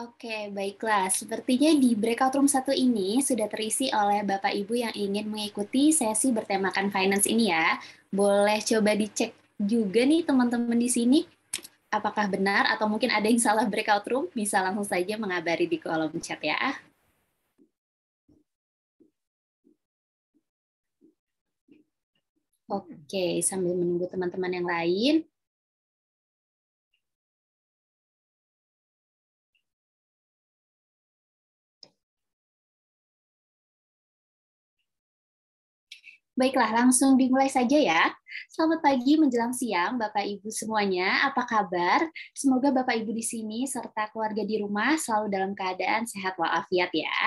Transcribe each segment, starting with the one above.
Oke, baiklah. Sepertinya di breakout room satu ini sudah terisi oleh Bapak Ibu yang ingin mengikuti sesi bertemakan finance ini ya. Boleh coba dicek juga nih teman-teman di sini apakah benar atau mungkin ada yang salah breakout room, bisa langsung saja mengabari di kolom chat ya. Oke, sambil menunggu teman-teman yang lain. Baiklah, langsung dimulai saja ya. Selamat pagi menjelang siang Bapak Ibu semuanya. Apa kabar? Semoga Bapak Ibu di sini serta keluarga di rumah selalu dalam keadaan sehat walafiat ya.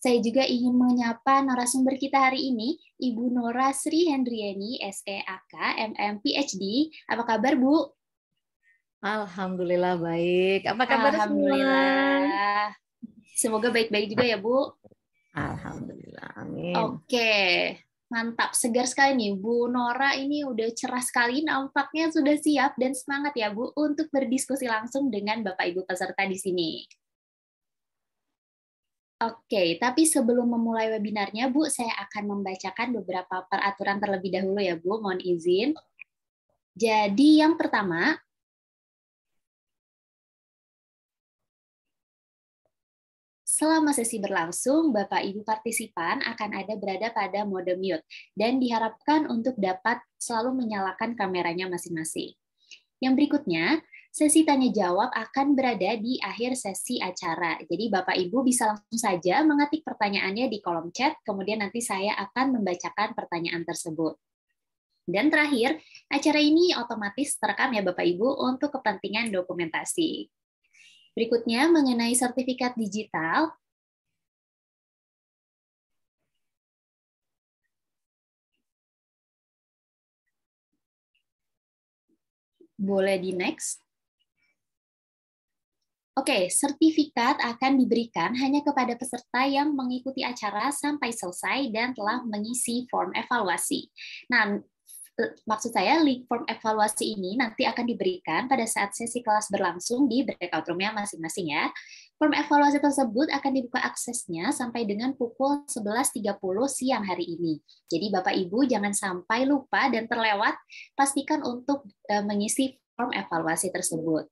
Saya juga ingin menyapa narasumber kita hari ini, Ibu Nora Sri Hendriani, SEAK, MM PhD. Apa kabar, Bu? Alhamdulillah baik. Apa kabar Alhamdulillah. Semua? Semoga baik-baik juga ya, Bu. Alhamdulillah. Amin. Oke. Okay. Mantap, segar sekali nih. Bu Nora ini udah cerah sekali, nampaknya sudah siap dan semangat ya Bu untuk berdiskusi langsung dengan Bapak-Ibu peserta di sini. Oke, tapi sebelum memulai webinarnya, Bu, saya akan membacakan beberapa peraturan terlebih dahulu ya, Bu. Mohon izin. Jadi yang pertama, Selama sesi berlangsung, Bapak Ibu partisipan akan ada berada pada mode mute dan diharapkan untuk dapat selalu menyalakan kameranya masing-masing. Yang berikutnya, sesi tanya jawab akan berada di akhir sesi acara. Jadi Bapak Ibu bisa langsung saja mengetik pertanyaannya di kolom chat, kemudian nanti saya akan membacakan pertanyaan tersebut. Dan terakhir, acara ini otomatis terekam ya Bapak Ibu untuk kepentingan dokumentasi. Berikutnya mengenai sertifikat digital. Boleh di next. Oke, sertifikat akan diberikan hanya kepada peserta yang mengikuti acara sampai selesai dan telah mengisi form evaluasi. Nah, maksud saya link form evaluasi ini nanti akan diberikan pada saat sesi kelas berlangsung di breakout room-nya masing-masing ya. Form evaluasi tersebut akan dibuka aksesnya sampai dengan pukul 11.30 siang hari ini. Jadi Bapak Ibu jangan sampai lupa dan terlewat, pastikan untuk eh, mengisi form evaluasi tersebut.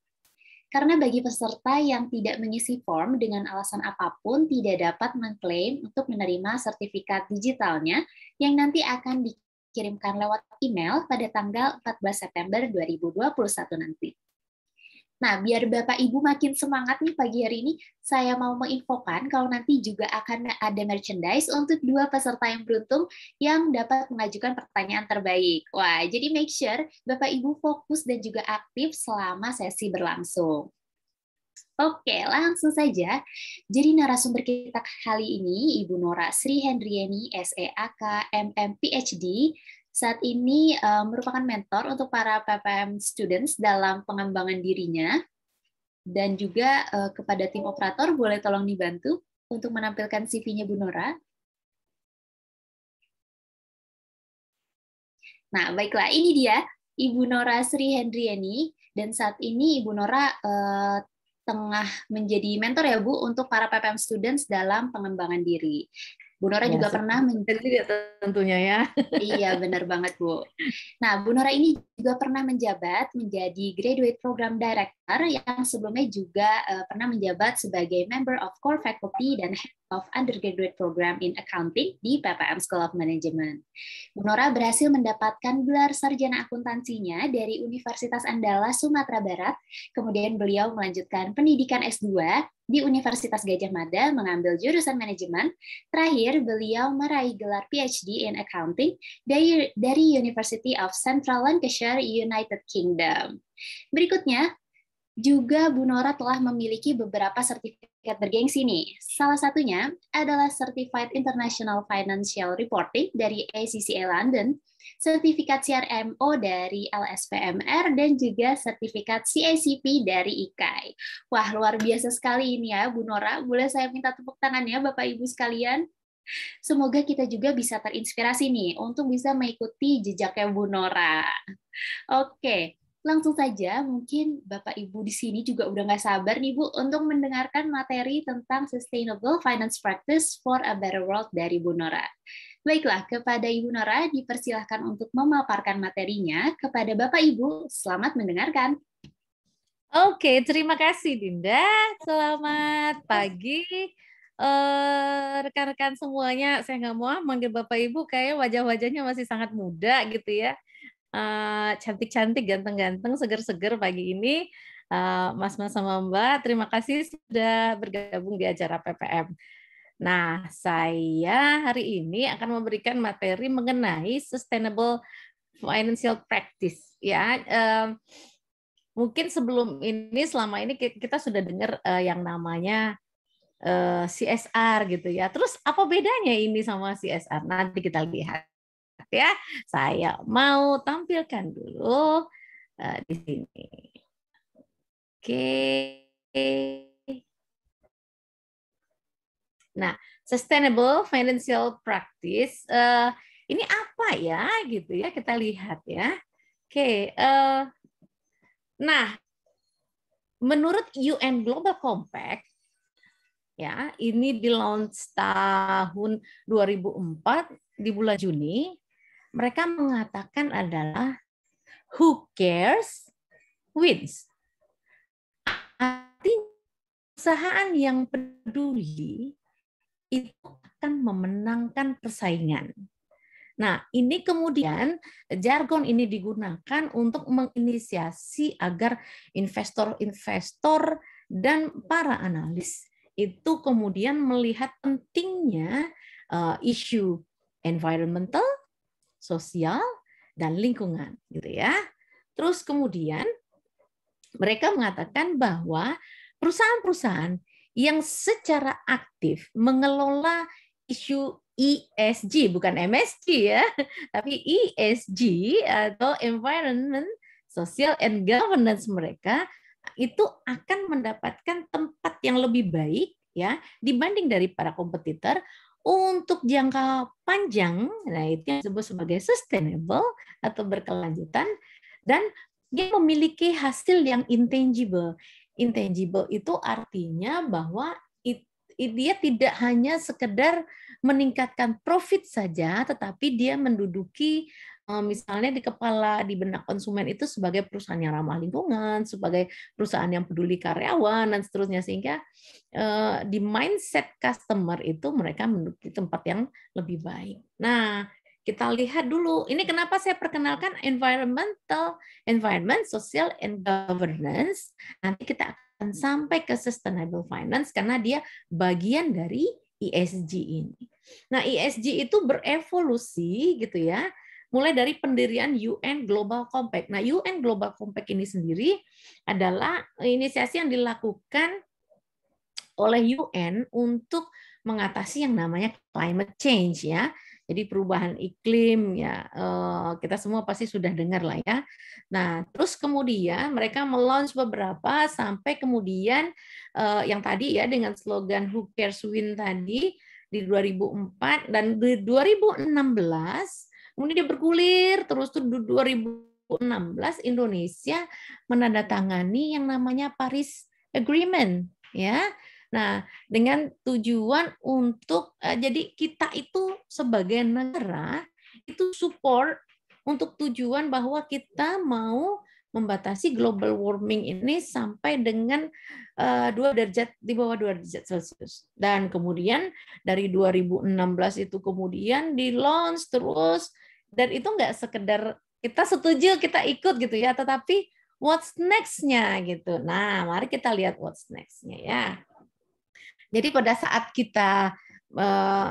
Karena bagi peserta yang tidak mengisi form dengan alasan apapun tidak dapat mengklaim untuk menerima sertifikat digitalnya yang nanti akan di kirimkan lewat email pada tanggal 14 September 2021 nanti. Nah, biar Bapak Ibu makin semangat nih pagi hari ini, saya mau menginfokan kalau nanti juga akan ada merchandise untuk dua peserta yang beruntung yang dapat mengajukan pertanyaan terbaik. Wah, jadi make sure Bapak Ibu fokus dan juga aktif selama sesi berlangsung. Oke, langsung saja. Jadi narasumber kita kali ini Ibu Nora Sri Hendriani, SEAK, MM, PhD, saat ini uh, merupakan mentor untuk para PPM students dalam pengembangan dirinya dan juga uh, kepada tim operator boleh tolong dibantu untuk menampilkan CV-nya Bu Nora. Nah, baiklah ini dia Ibu Nora Sri Hendriani dan saat ini Ibu Nora uh, tengah menjadi mentor ya Bu untuk para PPM students dalam pengembangan diri. Bu Nora ya, juga pernah menjadi ya, tentunya ya. Iya, benar banget, Bu. Nah, Bu Nora ini juga pernah menjabat menjadi Graduate Program Director yang sebelumnya juga uh, pernah menjabat sebagai member of core faculty dan head of Undergraduate Program in Accounting di PPM School of Management. Munora berhasil mendapatkan gelar sarjana akuntansinya dari Universitas Andalas Sumatera Barat. Kemudian beliau melanjutkan pendidikan S2 di Universitas Gajah Mada mengambil jurusan manajemen. Terakhir, beliau meraih gelar PhD in Accounting dari University of Central Lancashire, United Kingdom. Berikutnya, juga Bu Nora telah memiliki beberapa sertifikat bergengsi nih. Salah satunya adalah Certified International Financial Reporting dari ACCA London, sertifikat CRMO dari LSPMR, dan juga sertifikat CACP dari IKAI. Wah, luar biasa sekali ini ya, Bu Nora. Boleh saya minta tepuk tangan ya Bapak-Ibu sekalian? Semoga kita juga bisa terinspirasi nih untuk bisa mengikuti jejaknya Bu Nora. Oke, Langsung saja, mungkin Bapak Ibu di sini juga udah nggak sabar nih Bu untuk mendengarkan materi tentang Sustainable Finance Practice for a Better World dari Bu Nora. Baiklah, kepada Ibu Nora dipersilahkan untuk memaparkan materinya. Kepada Bapak Ibu, selamat mendengarkan. Oke, terima kasih Dinda. Selamat pagi eh, rekan-rekan uh, semuanya. Saya nggak mau ah manggil Bapak Ibu, kayak wajah-wajahnya masih sangat muda gitu ya. Eh, cantik-cantik, ganteng-ganteng, seger-seger pagi ini. Eh, Mas-mas sama Mbak, terima kasih sudah bergabung di acara PPM. Nah, saya hari ini akan memberikan materi mengenai sustainable financial practice. Ya, uh, mungkin sebelum ini, selama ini kita sudah dengar uh, yang namanya uh, CSR gitu ya. Terus apa bedanya ini sama CSR? Nanti kita lihat ya. Saya mau tampilkan dulu uh, di sini. Oke. Nah, sustainable financial practice uh, ini apa ya gitu ya kita lihat ya. Oke, uh, nah menurut UN Global Compact ya ini di launch tahun 2004 di bulan Juni mereka mengatakan adalah who cares wins. Artinya perusahaan yang peduli itu akan memenangkan persaingan. Nah, ini kemudian jargon ini digunakan untuk menginisiasi agar investor-investor dan para analis itu kemudian melihat pentingnya uh, isu environmental, sosial, dan lingkungan, gitu ya. Terus kemudian mereka mengatakan bahwa perusahaan-perusahaan yang secara aktif mengelola isu ESG bukan MSG ya, tapi ESG atau environment, social and governance mereka itu akan mendapatkan tempat yang lebih baik ya dibanding dari para kompetitor untuk jangka panjang, nah itu yang disebut sebagai sustainable atau berkelanjutan, dan dia memiliki hasil yang intangible. Intangible itu artinya bahwa dia tidak hanya sekedar meningkatkan profit saja, tetapi dia menduduki Eh, misalnya di kepala di benak konsumen itu sebagai perusahaan yang ramah lingkungan, sebagai perusahaan yang peduli karyawan dan seterusnya sehingga eh, di mindset customer itu mereka menuju tempat yang lebih baik. Nah, kita lihat dulu ini kenapa saya perkenalkan environmental, environment, social and governance. Nanti kita akan sampai ke sustainable finance karena dia bagian dari ESG ini. Nah, ESG itu berevolusi gitu ya mulai dari pendirian UN Global Compact. Nah, UN Global Compact ini sendiri adalah inisiasi yang dilakukan oleh UN untuk mengatasi yang namanya climate change ya. Jadi perubahan iklim ya eh, kita semua pasti sudah dengar lah ya. Nah terus kemudian mereka meluncur beberapa sampai kemudian eh, yang tadi ya dengan slogan Who Cares Win tadi di 2004 dan di 2016 Kemudian dia bergulir terus tuh 2016 Indonesia menandatangani yang namanya Paris Agreement ya. Nah, dengan tujuan untuk eh, jadi kita itu sebagai negara itu support untuk tujuan bahwa kita mau membatasi global warming ini sampai dengan uh, derajat di bawah dua derajat Celcius. Dan kemudian dari 2016 itu kemudian di launch terus dan itu nggak sekedar kita setuju kita ikut gitu ya tetapi what's nextnya gitu nah mari kita lihat what's nextnya ya jadi pada saat kita uh,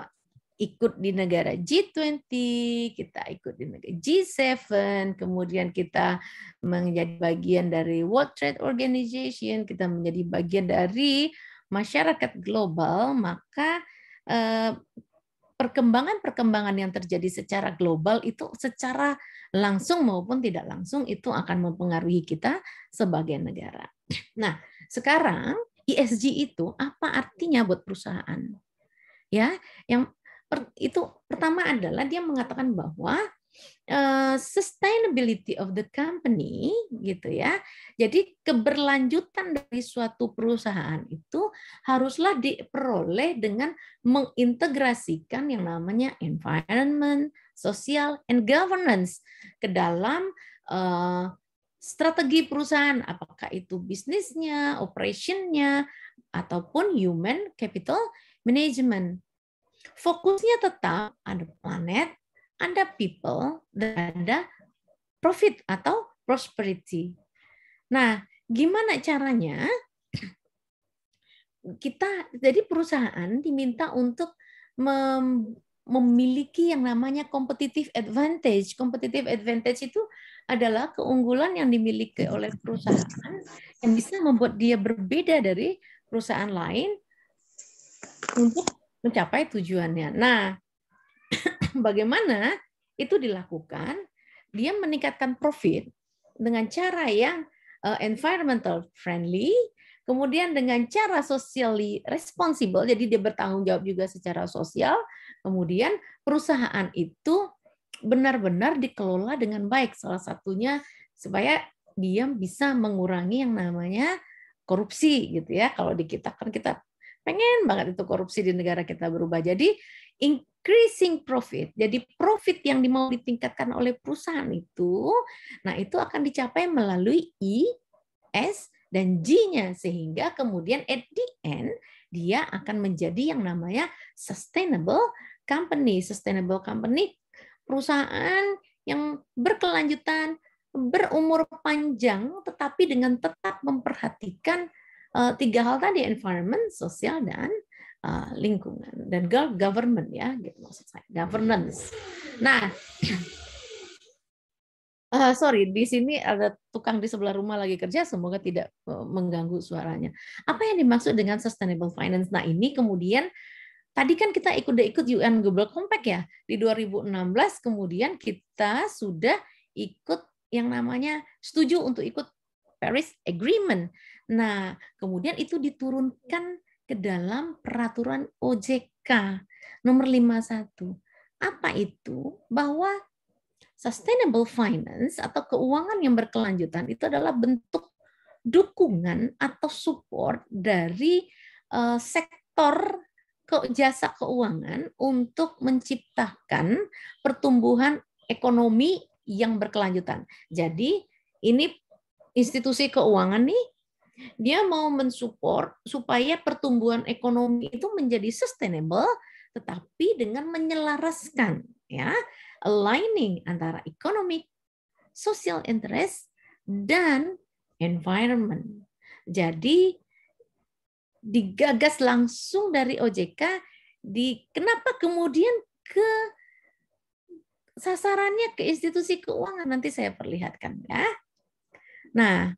ikut di negara G20, kita ikut di negara G7, kemudian kita menjadi bagian dari World Trade Organization, kita menjadi bagian dari masyarakat global, maka eh, perkembangan-perkembangan yang terjadi secara global itu secara langsung maupun tidak langsung itu akan mempengaruhi kita sebagai negara. Nah, sekarang ESG itu apa artinya buat perusahaan? Ya, yang per, itu pertama adalah dia mengatakan bahwa Eh, sustainability of the company gitu ya. Jadi keberlanjutan dari suatu perusahaan itu haruslah diperoleh dengan mengintegrasikan yang namanya environment, social and governance ke dalam uh, strategi perusahaan, apakah itu bisnisnya, operationnya, ataupun human capital management. Fokusnya tetap ada planet, ada people dan ada profit atau prosperity. Nah, gimana caranya? Kita jadi perusahaan diminta untuk mem, memiliki yang namanya competitive advantage. Competitive advantage itu adalah keunggulan yang dimiliki oleh perusahaan yang bisa membuat dia berbeda dari perusahaan lain untuk mencapai tujuannya. Nah, bagaimana itu dilakukan, dia meningkatkan profit dengan cara yang eh, environmental friendly, kemudian dengan cara socially responsible, jadi dia bertanggung jawab juga secara sosial, kemudian perusahaan itu benar-benar dikelola dengan baik, salah satunya supaya dia bisa mengurangi yang namanya korupsi gitu ya. Kalau di kita kan kita pengen banget itu korupsi di negara kita berubah. Jadi increasing profit. Jadi profit yang mau ditingkatkan oleh perusahaan itu, nah itu akan dicapai melalui I, S, dan G-nya. Sehingga kemudian at the end, dia akan menjadi yang namanya sustainable company. Sustainable company, perusahaan yang berkelanjutan, berumur panjang, tetapi dengan tetap memperhatikan eh, tiga hal tadi, environment, sosial, dan Eh, lingkungan dan government ya gitu maksud saya governance. Nah uh, sorry di sini ada tukang di sebelah rumah lagi kerja semoga tidak eh, mengganggu suaranya. Apa yang dimaksud dengan sustainable finance? Nah ini kemudian tadi kan kita ikut ikut UN Global Compact ya di 2016 kemudian kita sudah ikut yang namanya setuju untuk ikut Paris Agreement. Nah kemudian itu diturunkan ke dalam peraturan OJK nomor 51. Apa itu? Bahwa sustainable finance atau keuangan yang berkelanjutan itu adalah bentuk dukungan atau support dari uh, sektor ke jasa keuangan untuk menciptakan pertumbuhan ekonomi yang berkelanjutan. Jadi ini institusi keuangan nih dia mau mensupport supaya pertumbuhan ekonomi itu menjadi sustainable tetapi dengan menyelaraskan ya, aligning antara economic, social interest dan environment. Jadi digagas langsung dari OJK di kenapa kemudian ke sasarannya ke institusi keuangan nanti saya perlihatkan ya. Nah,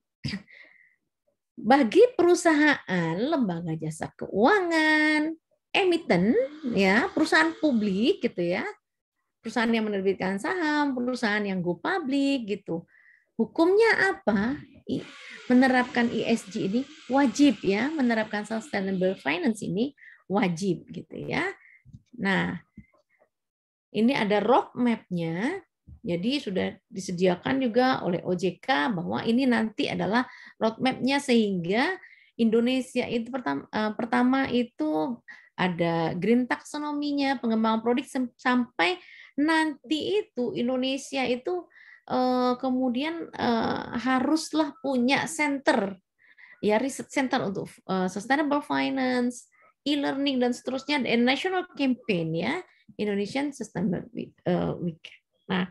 bagi perusahaan, lembaga jasa keuangan, emiten ya, perusahaan publik gitu ya. Perusahaan yang menerbitkan saham, perusahaan yang go public gitu. Hukumnya apa? Menerapkan ESG ini wajib ya, menerapkan sustainable finance ini wajib gitu ya. Nah, ini ada roadmap-nya jadi sudah disediakan juga oleh OJK bahwa ini nanti adalah roadmap-nya sehingga Indonesia itu pertama, eh, pertama itu ada green taxonominya, pengembangan produk sampai nanti itu Indonesia itu eh, kemudian eh, haruslah punya center ya riset center untuk sustainable finance, e-learning dan seterusnya dan national campaign ya Indonesian Sustainable Week. Nah,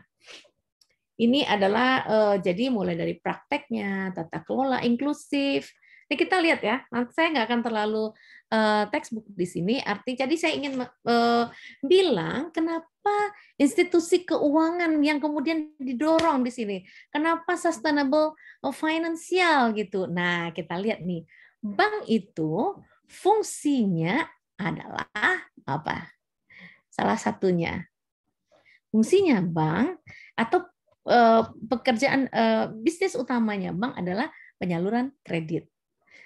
ini adalah uh, jadi mulai dari prakteknya, tata kelola inklusif. Ini kita lihat ya. Nanti saya nggak akan terlalu uh, textbook di sini. Arti jadi saya ingin uh, bilang kenapa institusi keuangan yang kemudian didorong di sini. Kenapa sustainable financial gitu. Nah, kita lihat nih. Bank itu fungsinya adalah apa? Salah satunya fungsinya bank atau Eh, pekerjaan eh, bisnis utamanya bank adalah penyaluran kredit.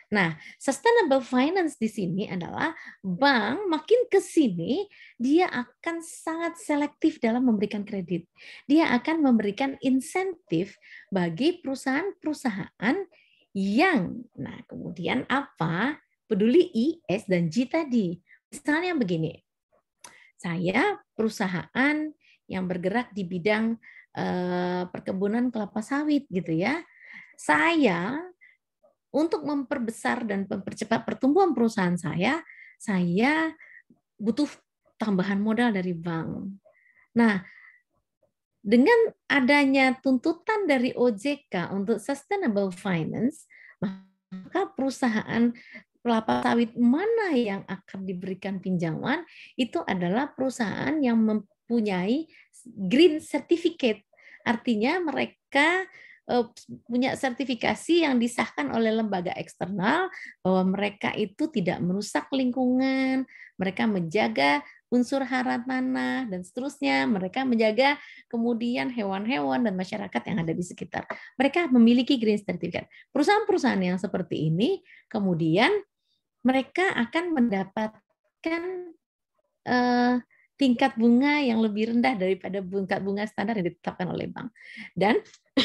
Nah, sustainable finance di sini adalah bank makin ke sini dia akan sangat selektif dalam memberikan kredit. Dia akan memberikan insentif bagi perusahaan-perusahaan yang nah kemudian apa? Peduli I, S dan G tadi. Misalnya begini. Saya perusahaan yang bergerak di bidang Eh, perkebunan kelapa sawit gitu ya. Saya untuk memperbesar dan mempercepat pertumbuhan perusahaan saya, saya butuh tambahan modal dari bank. Nah, dengan adanya tuntutan dari OJK untuk sustainable finance, maka perusahaan kelapa sawit mana yang akan diberikan pinjaman itu adalah perusahaan yang mempunyai green certificate. Artinya mereka eh, punya sertifikasi yang disahkan oleh lembaga eksternal bahwa mereka itu tidak merusak lingkungan, mereka menjaga unsur hara tanah dan seterusnya. Mereka menjaga kemudian hewan-hewan dan masyarakat yang ada di sekitar. Mereka memiliki green certificate. Perusahaan-perusahaan yang seperti ini kemudian mereka akan mendapatkan uh, tingkat bunga yang lebih rendah daripada tingkat bunga standar yang ditetapkan oleh bank. Dan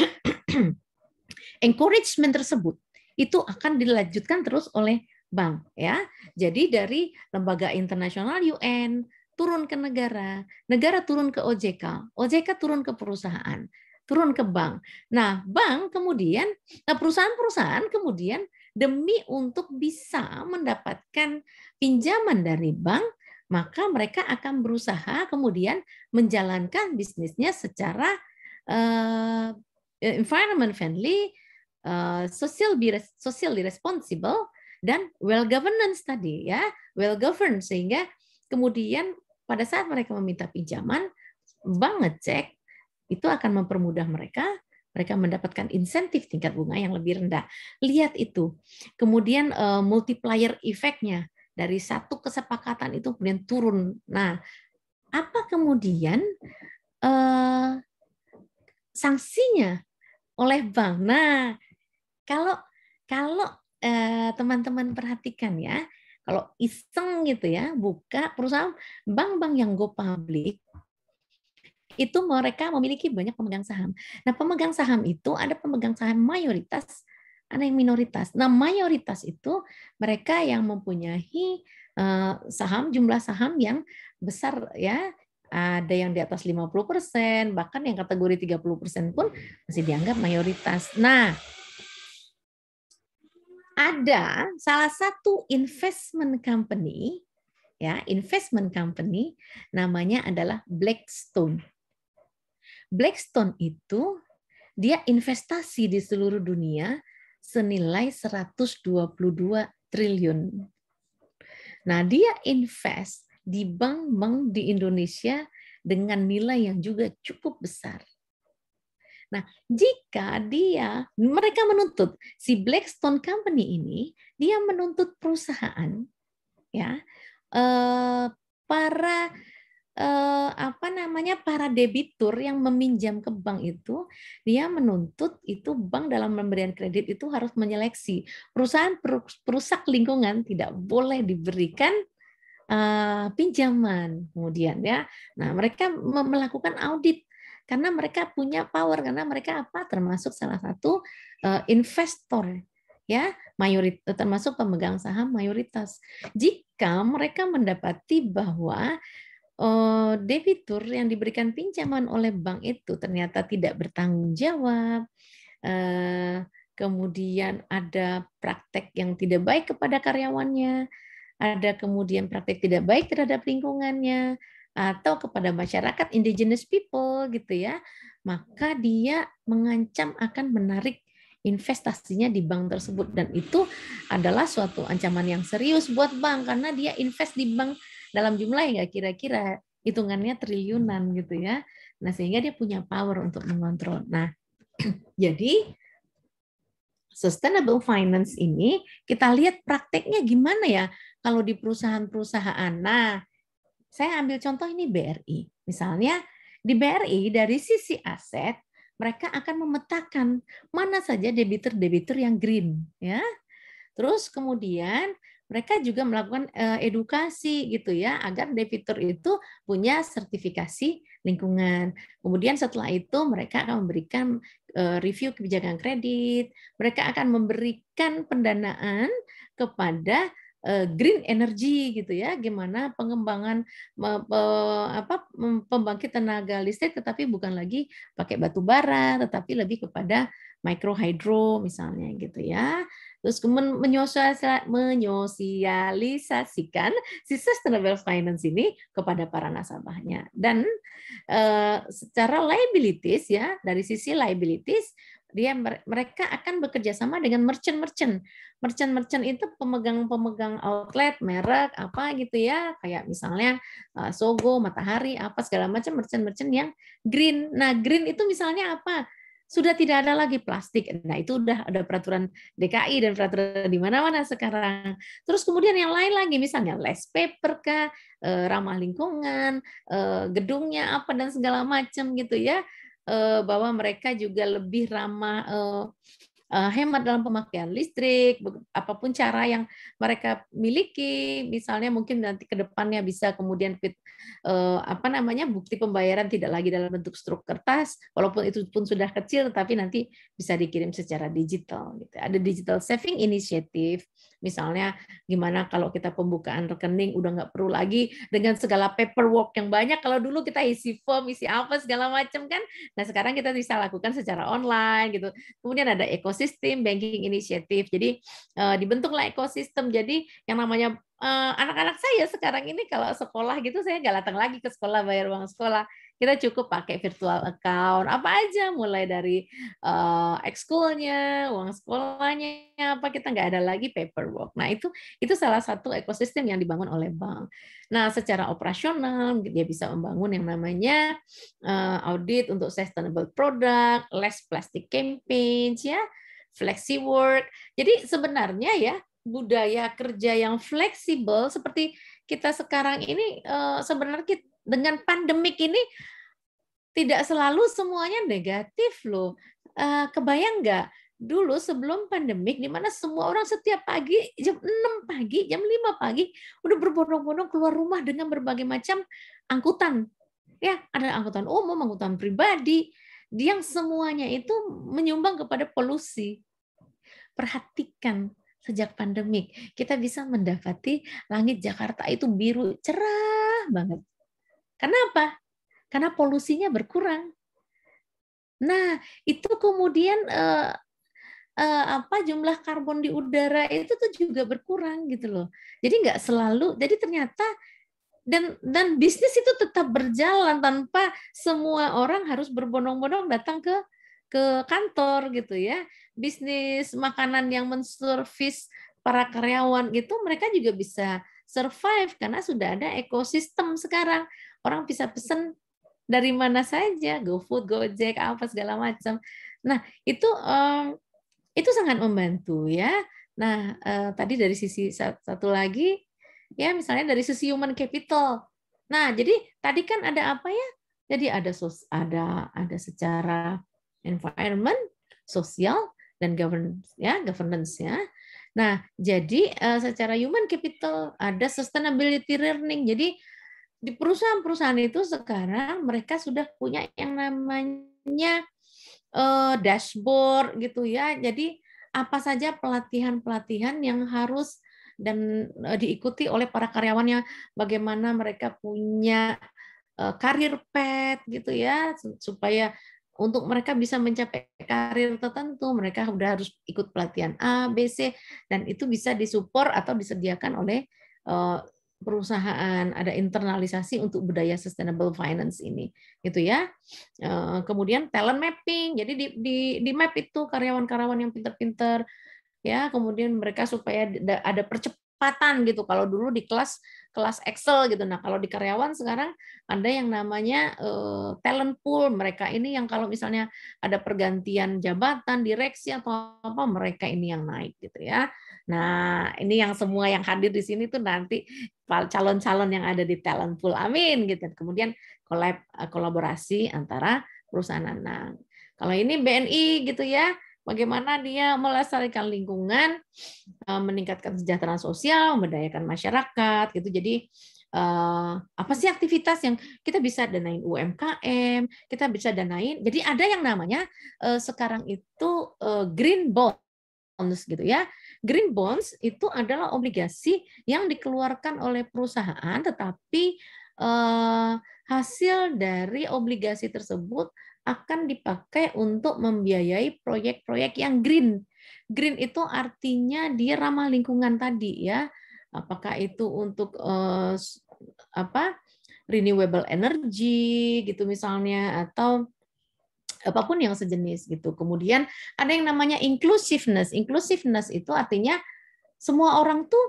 encouragement tersebut itu akan dilanjutkan terus oleh bank ya. Jadi dari lembaga internasional UN turun ke negara, negara turun ke OJK, OJK turun ke perusahaan, turun ke bank. Nah, bank kemudian nah, perusahaan-perusahaan kemudian demi untuk bisa mendapatkan pinjaman dari bank maka mereka akan berusaha kemudian menjalankan bisnisnya secara uh, environment friendly, uh, social be socially responsible dan well governance tadi ya, well governed sehingga kemudian pada saat mereka meminta pinjaman, banget cek itu akan mempermudah mereka mereka mendapatkan insentif tingkat bunga yang lebih rendah. Lihat itu. Kemudian uh, multiplier efeknya dari satu kesepakatan itu kemudian turun. Nah, apa kemudian eh, sanksinya oleh bank? Nah, kalau kalau teman eh, teman-teman perhatikan ya, kalau iseng gitu ya, buka perusahaan bank-bank yang go public itu mereka memiliki banyak pemegang saham. Nah, pemegang saham itu ada pemegang saham mayoritas ada yang minoritas. Nah, mayoritas itu mereka yang mempunyai eh, saham jumlah saham yang besar ya. Ada yang di atas 50%, bahkan yang kategori 30% pun masih dianggap mayoritas. Nah, ada salah satu investment company ya, investment company namanya adalah Blackstone. Blackstone itu dia investasi di seluruh dunia senilai 122 triliun. Nah, dia invest di bank-bank di Indonesia dengan nilai yang juga cukup besar. Nah, jika dia mereka menuntut si Blackstone Company ini, dia menuntut perusahaan ya eh, para eh, apa namanya para debitur yang meminjam ke bank itu dia menuntut itu bank dalam pemberian kredit itu harus menyeleksi perusahaan perusak lingkungan tidak boleh diberikan eh, pinjaman kemudian ya nah mereka melakukan audit karena mereka punya power karena mereka apa termasuk salah satu eh, investor ya mayoritas eh, termasuk pemegang saham mayoritas jika mereka mendapati bahwa uh, eh, debitur yang diberikan pinjaman oleh bank itu ternyata tidak bertanggung jawab, eh, kemudian ada praktek yang tidak baik kepada karyawannya, ada kemudian praktek tidak baik terhadap lingkungannya, atau kepada masyarakat indigenous people gitu ya, maka dia mengancam akan menarik investasinya di bank tersebut dan itu adalah suatu ancaman yang serius buat bank karena dia invest di bank dalam jumlah ya kira-kira hitungannya triliunan gitu ya. Nah, sehingga dia punya power untuk mengontrol. Nah, jadi sustainable finance ini kita lihat prakteknya gimana ya kalau di perusahaan-perusahaan. Nah, saya ambil contoh ini BRI. Misalnya di BRI dari sisi aset mereka akan memetakan mana saja debitur-debitur yang green ya. Terus kemudian mereka juga melakukan eh, edukasi gitu ya agar debitur itu punya sertifikasi lingkungan. Kemudian setelah itu mereka akan memberikan eh, review kebijakan kredit, mereka akan memberikan pendanaan kepada eh, green energy gitu ya gimana pengembangan apa pembangkit tenaga listrik tetapi bukan lagi pakai batu bara tetapi lebih kepada micro hydro misalnya gitu ya terus kemudian menyosialisasikan si sustainable finance ini kepada para nasabahnya dan eh, secara liabilities ya dari sisi liabilities dia mereka akan bekerja sama dengan merchant-merchant. Merchant-merchant itu pemegang-pemegang outlet, merek apa gitu ya, kayak misalnya eh, Sogo, Matahari, apa segala macam merchant-merchant yang green. Nah, green itu misalnya apa? sudah tidak ada lagi plastik. Nah, itu udah ada peraturan DKI dan peraturan di mana-mana sekarang. Terus kemudian yang lain lagi misalnya less paper kah, eh, ramah lingkungan, eh, gedungnya apa dan segala macam gitu ya. Eh, bahwa mereka juga lebih ramah Eh, hemat dalam pemakaian listrik, apapun cara yang mereka miliki, misalnya mungkin nanti ke depannya bisa kemudian fit, eh, apa namanya bukti pembayaran tidak lagi dalam bentuk struk kertas, walaupun itu pun sudah kecil, tapi nanti bisa dikirim secara digital. Gitu. Ada digital saving initiative, misalnya gimana kalau kita pembukaan rekening udah nggak perlu lagi dengan segala paperwork yang banyak. Kalau dulu kita isi form, isi apa segala macam kan, nah sekarang kita bisa lakukan secara online gitu. Kemudian ada ekosistem ekosistem banking inisiatif. Jadi uh, eh, dibentuklah ekosistem. Jadi yang namanya eh, anak-anak uh, saya sekarang ini kalau sekolah gitu saya nggak datang lagi ke sekolah bayar uang sekolah kita cukup pakai virtual account apa aja mulai dari uh, ekskulnya uang sekolahnya apa kita nggak ada lagi paperwork nah itu itu salah satu ekosistem yang dibangun oleh bank nah secara operasional dia bisa membangun yang namanya audit untuk sustainable product less plastic campaigns ya flexi work. Jadi sebenarnya ya budaya kerja yang fleksibel seperti kita sekarang ini eh, sebenarnya dengan pandemik ini tidak selalu semuanya negatif loh. Eh, kebayang nggak? Dulu sebelum pandemik, di mana semua orang setiap pagi, jam 6 pagi, jam 5 pagi, udah berbondong-bondong keluar rumah dengan berbagai macam angkutan. Ya, ada angkutan umum, angkutan pribadi, yang semuanya itu menyumbang kepada polusi. Perhatikan sejak pandemik, kita bisa mendapati langit Jakarta itu biru cerah banget. Kenapa? Karena polusinya berkurang. Nah, itu kemudian eh, eh, apa jumlah karbon di udara itu tuh juga berkurang gitu loh. Jadi nggak selalu. Jadi ternyata dan dan bisnis itu tetap berjalan tanpa semua orang harus berbondong-bondong datang ke ke kantor gitu ya bisnis makanan yang menservis para karyawan itu mereka juga bisa survive karena sudah ada ekosistem sekarang orang bisa pesen dari mana saja GoFood Gojek apa segala macam nah itu um, itu sangat membantu ya nah uh, tadi dari sisi satu lagi ya misalnya dari sisi human capital. Nah, jadi tadi kan ada apa ya? Jadi ada sos, ada ada secara environment, sosial dan governance ya, governance ya. Nah, jadi eh, secara human capital ada sustainability learning. Jadi di perusahaan-perusahaan itu sekarang mereka sudah punya yang namanya eh, dashboard gitu ya. Jadi apa saja pelatihan-pelatihan yang harus dan e, diikuti oleh para karyawannya bagaimana mereka punya e, karir pet gitu ya supaya untuk mereka bisa mencapai karir tertentu, mereka sudah harus ikut pelatihan A, B, C, dan itu bisa disupport atau disediakan oleh e, perusahaan. Ada internalisasi untuk budaya sustainable finance ini, gitu ya. Kemudian talent mapping, jadi di, di, di map itu karyawan-karyawan yang pinter-pinter, ya kemudian mereka supaya ada percepatan gitu kalau dulu di kelas kelas Excel gitu nah kalau di karyawan sekarang ada yang namanya uh, talent pool mereka ini yang kalau misalnya ada pergantian jabatan direksi atau apa mereka ini yang naik gitu ya nah ini yang semua yang hadir di sini tuh nanti calon-calon yang ada di talent pool amin gitu kemudian kolab, eh, kolaborasi antara perusahaan anak kalau ini BNI gitu ya bagaimana dia melestarikan lingkungan, eh, meningkatkan kesejahteraan sosial, memberdayakan masyarakat gitu. Jadi eh, apa sih aktivitas yang kita bisa danain UMKM, kita bisa danain. Jadi ada yang namanya eh, sekarang itu green bonds gitu ya. Green bonds itu adalah obligasi yang dikeluarkan oleh perusahaan tetapi hasil dari obligasi tersebut akan dipakai untuk membiayai proyek-proyek yang green. Green itu artinya dia ramah lingkungan tadi ya. Apakah itu untuk eh, apa? renewable energy gitu misalnya atau apapun yang sejenis gitu. Kemudian ada yang namanya inclusiveness. Inclusiveness itu artinya semua orang tuh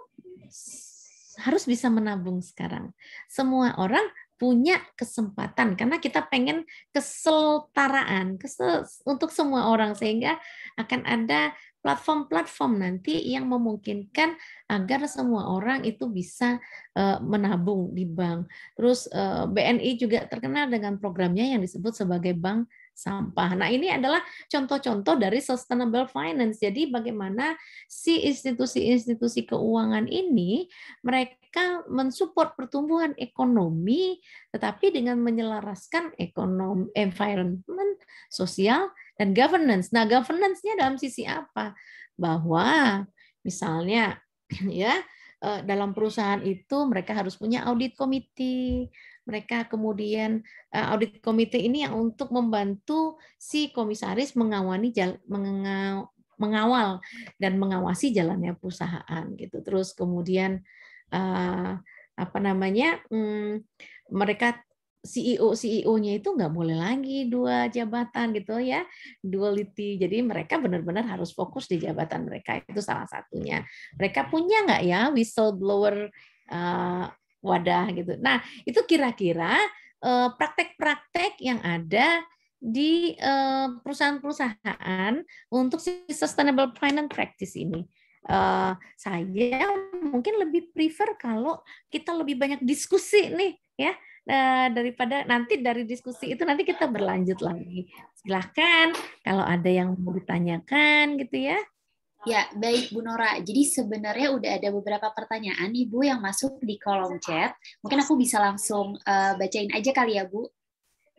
harus bisa menabung sekarang. Semua orang punya kesempatan karena kita pengen kesetaraan untuk semua orang sehingga akan ada platform-platform nanti yang memungkinkan agar semua orang itu bisa uh, menabung di bank. Terus uh, eh, BNI juga terkenal dengan programnya yang disebut sebagai bank sampah. Nah, ini adalah contoh-contoh dari sustainable finance. Jadi bagaimana si institusi-institusi keuangan ini mereka mereka mensupport pertumbuhan ekonomi tetapi dengan menyelaraskan ekonomi environment sosial dan governance nah governance-nya dalam sisi apa bahwa misalnya ya eh, dalam perusahaan itu mereka harus punya audit komite mereka kemudian eh, audit komite ini yang untuk membantu si komisaris mengawani mengawal dan mengawasi jalannya perusahaan gitu terus kemudian uh, apa namanya um, mereka CEO CEO-nya itu nggak boleh lagi dua jabatan gitu ya duality jadi mereka benar-benar harus fokus di jabatan mereka itu salah satunya mereka punya nggak ya whistleblower uh, wadah gitu nah itu kira-kira eh, praktek-praktek yang ada di perusahaan-perusahaan untuk si sustainable finance practice ini uh, saya mungkin lebih prefer kalau kita lebih banyak diskusi nih ya uh, daripada nanti dari diskusi itu nanti kita berlanjut lagi. Silahkan kalau ada yang mau ditanyakan gitu ya. Ya, baik Bu Nora. Jadi sebenarnya udah ada beberapa pertanyaan ibu yang masuk di kolom chat. Mungkin aku bisa langsung uh, bacain aja kali ya Bu.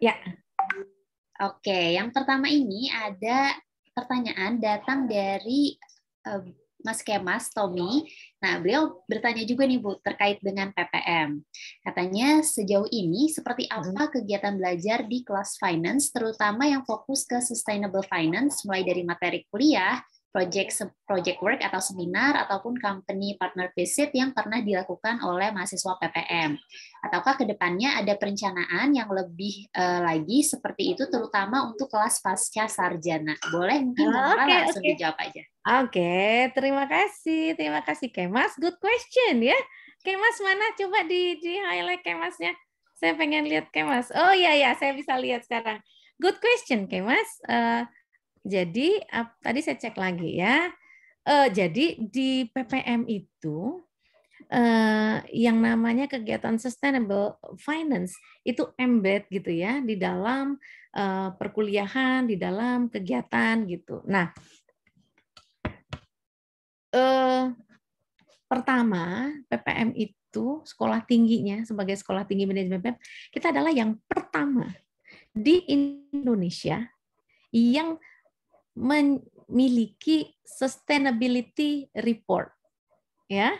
Ya. Oke, yang pertama ini ada pertanyaan datang dari Mas Kemas Tommy. Nah, beliau bertanya juga nih Bu terkait dengan PPM. Katanya sejauh ini seperti hmm. apa kegiatan belajar di kelas finance terutama yang fokus ke sustainable finance mulai dari materi kuliah, project project work atau seminar ataupun company partner visit yang pernah dilakukan oleh mahasiswa PPM ataukah kedepannya ada perencanaan yang lebih uh, lagi seperti itu terutama untuk kelas pasca sarjana boleh mungkin oh, okay, langsung okay. dijawab aja oke okay, terima kasih terima kasih Kemas good question ya Kemas mana coba di di highlight Kemasnya saya pengen lihat Kemas oh iya ya saya bisa lihat sekarang good question Kemas uh, jadi tadi saya cek lagi ya. Uh, jadi di PPM itu uh, yang namanya kegiatan sustainable finance itu embed gitu ya di dalam uh, perkuliahan, di dalam kegiatan gitu. Nah, uh, pertama PPM itu sekolah tingginya sebagai sekolah tinggi manajemen PPM kita adalah yang pertama di Indonesia yang memiliki sustainability report. Ya.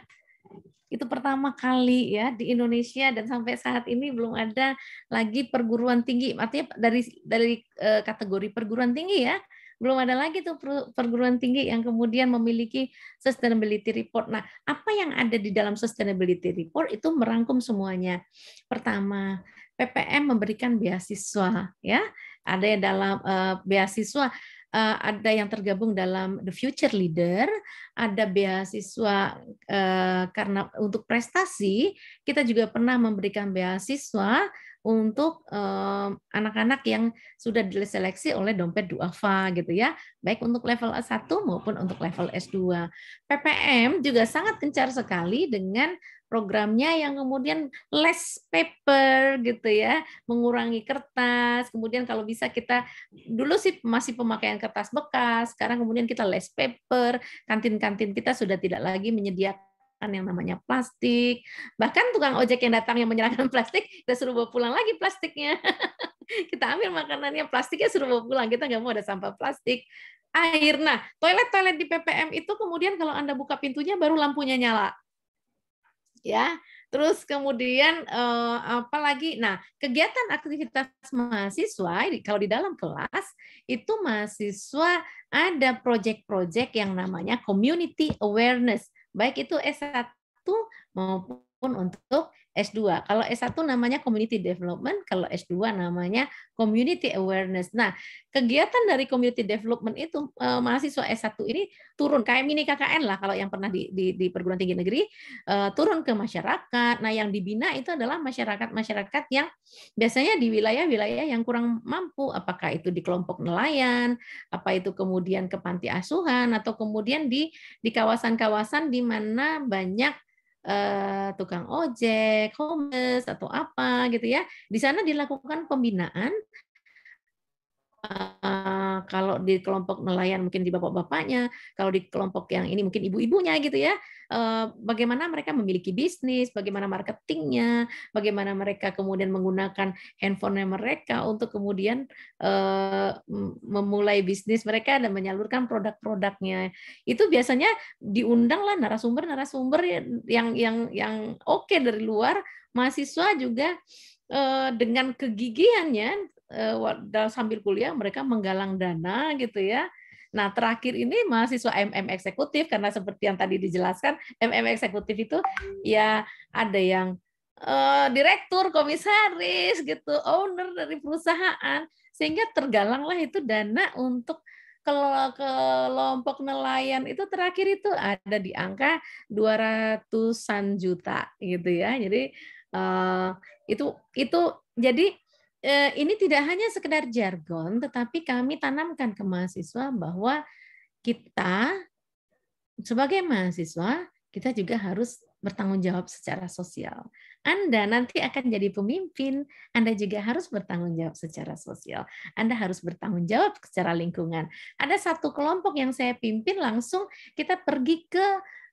Itu pertama kali ya di Indonesia dan sampai saat ini belum ada lagi perguruan tinggi. Artinya dari dari eh, kategori perguruan tinggi ya, belum ada lagi tuh perguruan tinggi yang kemudian memiliki sustainability report. Nah, apa yang ada di dalam sustainability report itu merangkum semuanya. Pertama, PPM memberikan beasiswa ya. Ada yang dalam uh, beasiswa Eh, ada yang tergabung dalam The Future Leader, ada beasiswa eh, karena untuk prestasi, kita juga pernah memberikan beasiswa untuk anak-anak um, yang sudah diseleksi oleh dompet duafa gitu ya, baik untuk level S1 maupun untuk level S2. PPM juga sangat gencar sekali dengan programnya yang kemudian less paper gitu ya, mengurangi kertas. Kemudian kalau bisa kita dulu sih masih pemakaian kertas bekas, sekarang kemudian kita less paper. Kantin-kantin kita sudah tidak lagi menyediakan yang namanya plastik. Bahkan tukang ojek yang datang yang menyerahkan plastik, kita suruh bawa pulang lagi plastiknya. kita ambil makanannya, plastiknya suruh bawa pulang. Kita nggak mau ada sampah plastik. Air. Nah, toilet-toilet di PPM itu kemudian kalau Anda buka pintunya baru lampunya nyala. Ya, Terus kemudian eh, apa lagi? Nah, kegiatan aktivitas mahasiswa kalau di dalam kelas itu mahasiswa ada project-project yang namanya community awareness baik itu S1 maupun untuk S2. Kalau S1 namanya community development, kalau S2 namanya community awareness. Nah, kegiatan dari community development itu eh, mahasiswa S1 ini turun kayak mini KKN lah kalau yang pernah di, di, di perguruan tinggi negeri eh, turun ke masyarakat. Nah, yang dibina itu adalah masyarakat-masyarakat yang biasanya di wilayah-wilayah yang kurang mampu, apakah itu di kelompok nelayan, apa itu kemudian ke panti asuhan atau kemudian di di kawasan-kawasan di mana banyak eh, tukang ojek, homeless atau apa gitu ya. Di sana dilakukan pembinaan Eh, kalau di kelompok nelayan mungkin di bapak-bapaknya, kalau di kelompok yang ini mungkin ibu-ibunya gitu ya. Eh, bagaimana mereka memiliki bisnis, bagaimana marketingnya, bagaimana mereka kemudian menggunakan handphone mereka untuk kemudian eh, memulai bisnis mereka dan menyalurkan produk-produknya. Itu biasanya diundanglah narasumber-narasumber yang yang yang oke okay dari luar, mahasiswa juga dengan kegigihannya Eh, dalam sambil kuliah mereka menggalang dana gitu ya. Nah, terakhir ini mahasiswa MM eksekutif karena seperti yang tadi dijelaskan, MM eksekutif itu ya ada yang uh, direktur, komisaris gitu, owner dari perusahaan sehingga tergalanglah itu dana untuk kelompok nelayan itu terakhir itu ada di angka 200-an juta gitu ya. Jadi uh, itu itu jadi Eh, ini tidak hanya sekedar jargon, tetapi kami tanamkan ke mahasiswa bahwa kita sebagai mahasiswa kita juga harus bertanggung jawab secara sosial. Anda nanti akan jadi pemimpin, Anda juga harus bertanggung jawab secara sosial. Anda harus bertanggung jawab secara lingkungan. Ada satu kelompok yang saya pimpin langsung kita pergi ke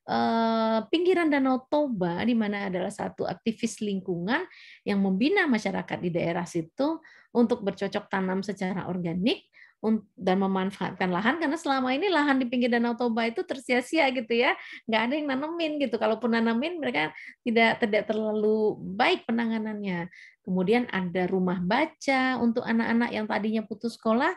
Eh, pinggiran Danau Toba di mana adalah satu aktivis lingkungan yang membina masyarakat di daerah situ untuk bercocok tanam secara organik dan memanfaatkan lahan karena selama ini lahan di pinggir Danau Toba itu tersia-sia gitu ya nggak ada yang nanemin gitu kalaupun nanemin mereka tidak tidak terlalu baik penanganannya kemudian ada rumah baca untuk anak-anak yang tadinya putus sekolah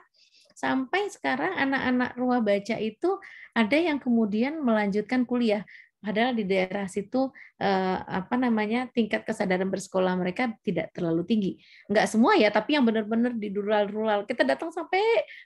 sampai sekarang anak-anak rumah baca itu ada yang kemudian melanjutkan kuliah padahal di daerah situ eh, apa namanya tingkat kesadaran bersekolah mereka tidak terlalu tinggi nggak semua ya tapi yang benar-benar di rural-rural kita datang sampai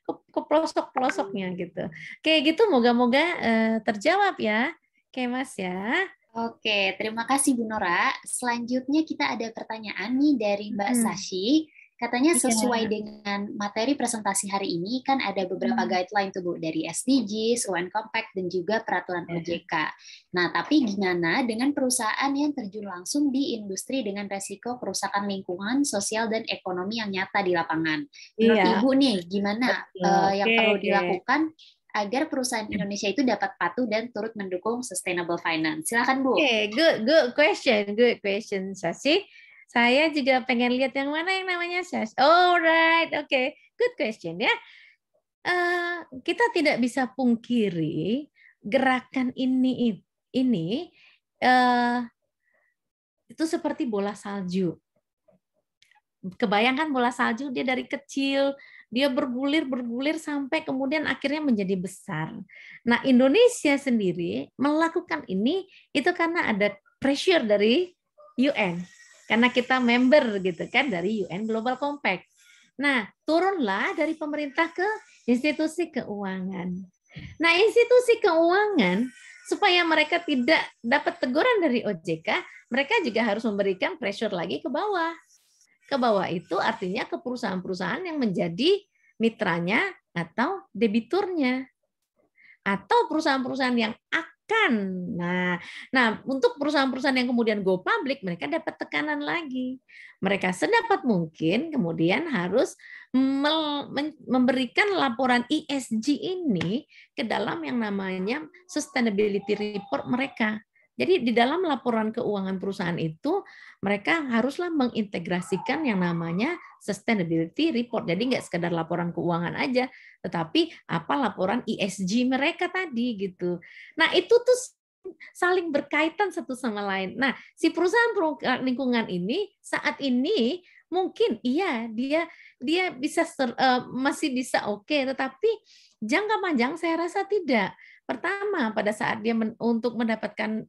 ke, pelosok-pelosoknya hmm. gitu kayak gitu moga-moga eh, terjawab ya kayak mas ya Oke, terima kasih Bu Nora. Selanjutnya kita ada pertanyaan nih dari Mbak hmm. Sashi. Katanya sesuai dengan materi presentasi hari ini kan ada beberapa hmm. guideline tuh Bu dari SDGs, UN Compact dan juga peraturan yeah. OJK. Nah, tapi gimana dengan perusahaan yang terjun langsung di industri dengan resiko kerusakan lingkungan, sosial dan ekonomi yang nyata di lapangan? Menurut yeah. Ibu nih, gimana okay. uh, eh, yang perlu dilakukan agar perusahaan hmm. Indonesia itu dapat patuh dan turut mendukung sustainable finance. Silakan Bu. Oke, okay, good good question, good question Sasi. Saya juga pengen lihat yang mana yang namanya sash. Alright, oke, okay. good question ya. Uh, kita tidak bisa pungkiri gerakan ini ini uh, itu seperti bola salju. Kebayangkan bola salju dia dari kecil dia bergulir bergulir sampai kemudian akhirnya menjadi besar. Nah, Indonesia sendiri melakukan ini itu karena ada pressure dari UN karena kita member gitu kan dari UN Global Compact. Nah, turunlah dari pemerintah ke institusi keuangan. Nah, institusi keuangan supaya mereka tidak dapat teguran dari OJK, mereka juga harus memberikan pressure lagi ke bawah. Ke bawah itu artinya ke perusahaan-perusahaan yang menjadi mitranya atau debiturnya atau perusahaan-perusahaan yang kan. Nah, nah untuk perusahaan-perusahaan yang kemudian go public, mereka dapat tekanan lagi. Mereka sedapat mungkin kemudian harus memberikan laporan ESG ini ke dalam yang namanya sustainability report mereka. Jadi di dalam laporan keuangan perusahaan itu mereka haruslah mengintegrasikan yang namanya sustainability report. Jadi nggak sekedar laporan keuangan aja, tetapi apa laporan ESG mereka tadi gitu. Nah itu tuh saling berkaitan satu sama lain. Nah si perusahaan lingkungan ini saat ini mungkin iya dia dia bisa ser, uh, masih bisa oke, okay, tetapi jangka panjang saya rasa tidak. Pertama, pada saat dia men, untuk mendapatkan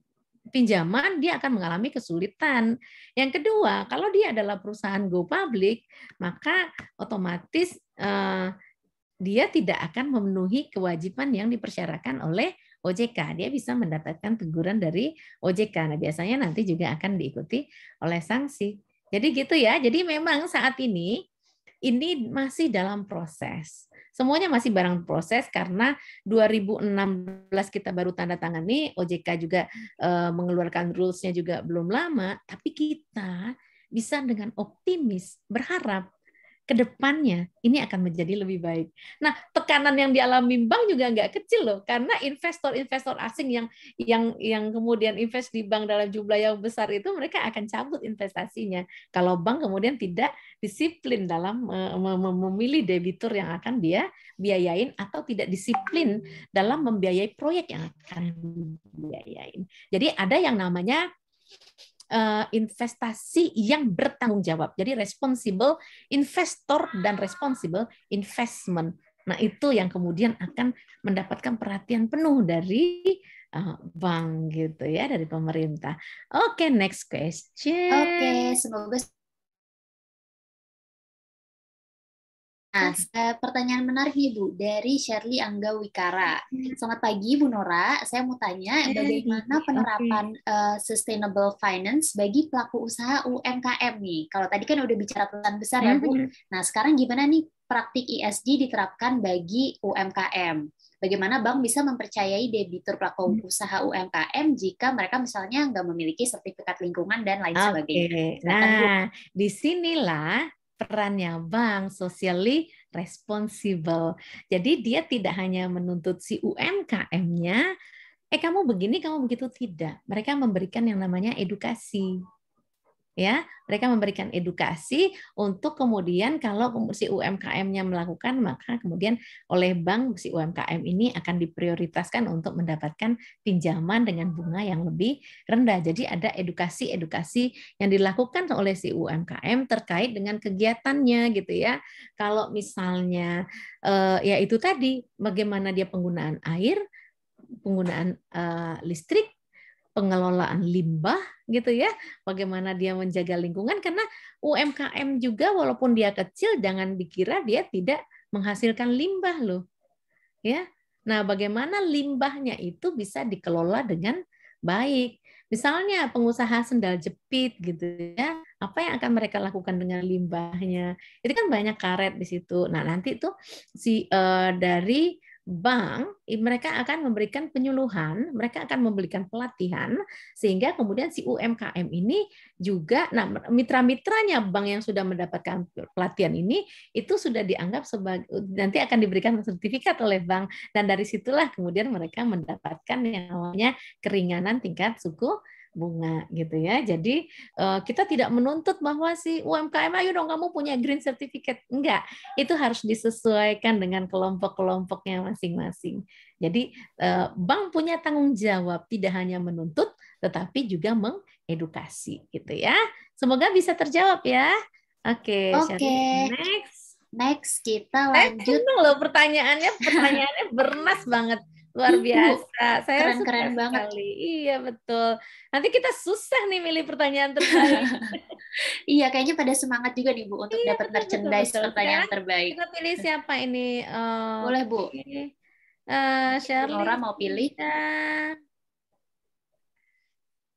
pinjaman, dia akan mengalami kesulitan. Yang kedua, kalau dia adalah perusahaan go public, maka otomatis eh, dia tidak akan memenuhi kewajiban yang dipersyaratkan oleh OJK. Dia bisa mendapatkan teguran dari OJK. Nah, biasanya nanti juga akan diikuti oleh sanksi. Jadi gitu ya. Jadi memang saat ini ini masih dalam proses. Semuanya masih barang proses karena 2016 kita baru tanda tangan nih OJK juga uh, mengeluarkan rulesnya juga belum lama, tapi kita bisa dengan optimis berharap depannya ini akan menjadi lebih baik. Nah, tekanan yang dialami bank juga nggak kecil loh, karena investor-investor asing yang yang yang kemudian invest di bank dalam jumlah yang besar itu mereka akan cabut investasinya kalau bank kemudian tidak disiplin dalam memilih debitur yang akan dia biayain atau tidak disiplin dalam membiayai proyek yang akan dibiayain. Jadi ada yang namanya uh, investasi yang bertanggung jawab. Jadi responsible investor dan responsible investment. Nah, itu yang kemudian akan mendapatkan perhatian penuh dari uh, bank gitu ya, dari pemerintah. Oke, okay, next question. Oke, okay, semoga Nah, eh, pertanyaan menarik nih Bu dari Shirley Angga Wikara. Selamat pagi Bu Nora, saya mau tanya iya, bagaimana penerapan uh, sustainable finance bagi pelaku usaha UMKM nih. Kalau tadi kan udah bicara tentang besar ya Bu. Mm-hmm. Nah, sekarang gimana nih praktik ESG diterapkan bagi UMKM? Bagaimana bank bisa mempercayai debitur pelaku mm-hmm. usaha UMKM jika mereka misalnya nggak memiliki sertifikat lingkungan dan lain okay. sebagainya? Nah, disinilah perannya bank socially responsible. Jadi dia tidak hanya menuntut si UMKM-nya, eh kamu begini, kamu begitu tidak. Mereka memberikan yang namanya edukasi ya mereka memberikan edukasi untuk kemudian kalau si UMKM-nya melakukan maka kemudian oleh bank si UMKM ini akan diprioritaskan untuk mendapatkan pinjaman dengan bunga yang lebih rendah jadi ada edukasi-edukasi yang dilakukan oleh si UMKM terkait dengan kegiatannya gitu ya kalau misalnya eh, yaitu tadi bagaimana dia penggunaan air penggunaan eh, listrik pengelolaan limbah gitu ya, bagaimana dia menjaga lingkungan karena UMKM juga walaupun dia kecil jangan dikira dia tidak menghasilkan limbah loh. Ya. Nah, bagaimana limbahnya itu bisa dikelola dengan baik. Misalnya pengusaha sendal jepit gitu ya, apa yang akan mereka lakukan dengan limbahnya? Itu kan banyak karet di situ. Nah, nanti tuh si uh, dari bank mereka akan memberikan penyuluhan, mereka akan memberikan pelatihan sehingga kemudian si UMKM ini juga nah mitra-mitranya bank yang sudah mendapatkan pelatihan ini itu sudah dianggap sebagai nanti akan diberikan sertifikat oleh bank dan dari situlah kemudian mereka mendapatkan yang namanya keringanan tingkat suku bunga gitu ya. Jadi eh, kita tidak menuntut bahwa si UMKM ayo dong kamu punya green certificate. Enggak, itu harus disesuaikan dengan kelompok-kelompoknya masing-masing. Jadi eh, bank punya tanggung jawab tidak hanya menuntut tetapi juga mengedukasi gitu ya. Semoga bisa terjawab ya. Oke, okay, okay. next. Next kita lanjut. Eh, loh pertanyaannya, pertanyaannya bernas banget luar gitu. biasa. Saya keren, keren banget. Sekali. Iya betul. Nanti kita susah nih milih pertanyaan terbaik. iya kayaknya pada semangat juga nih bu untuk iya, dapat merchandise betul, betul. pertanyaan Sekarang terbaik. Kita pilih siapa ini? Uh, Boleh bu. Uh, Shirley. Laura mau pilih.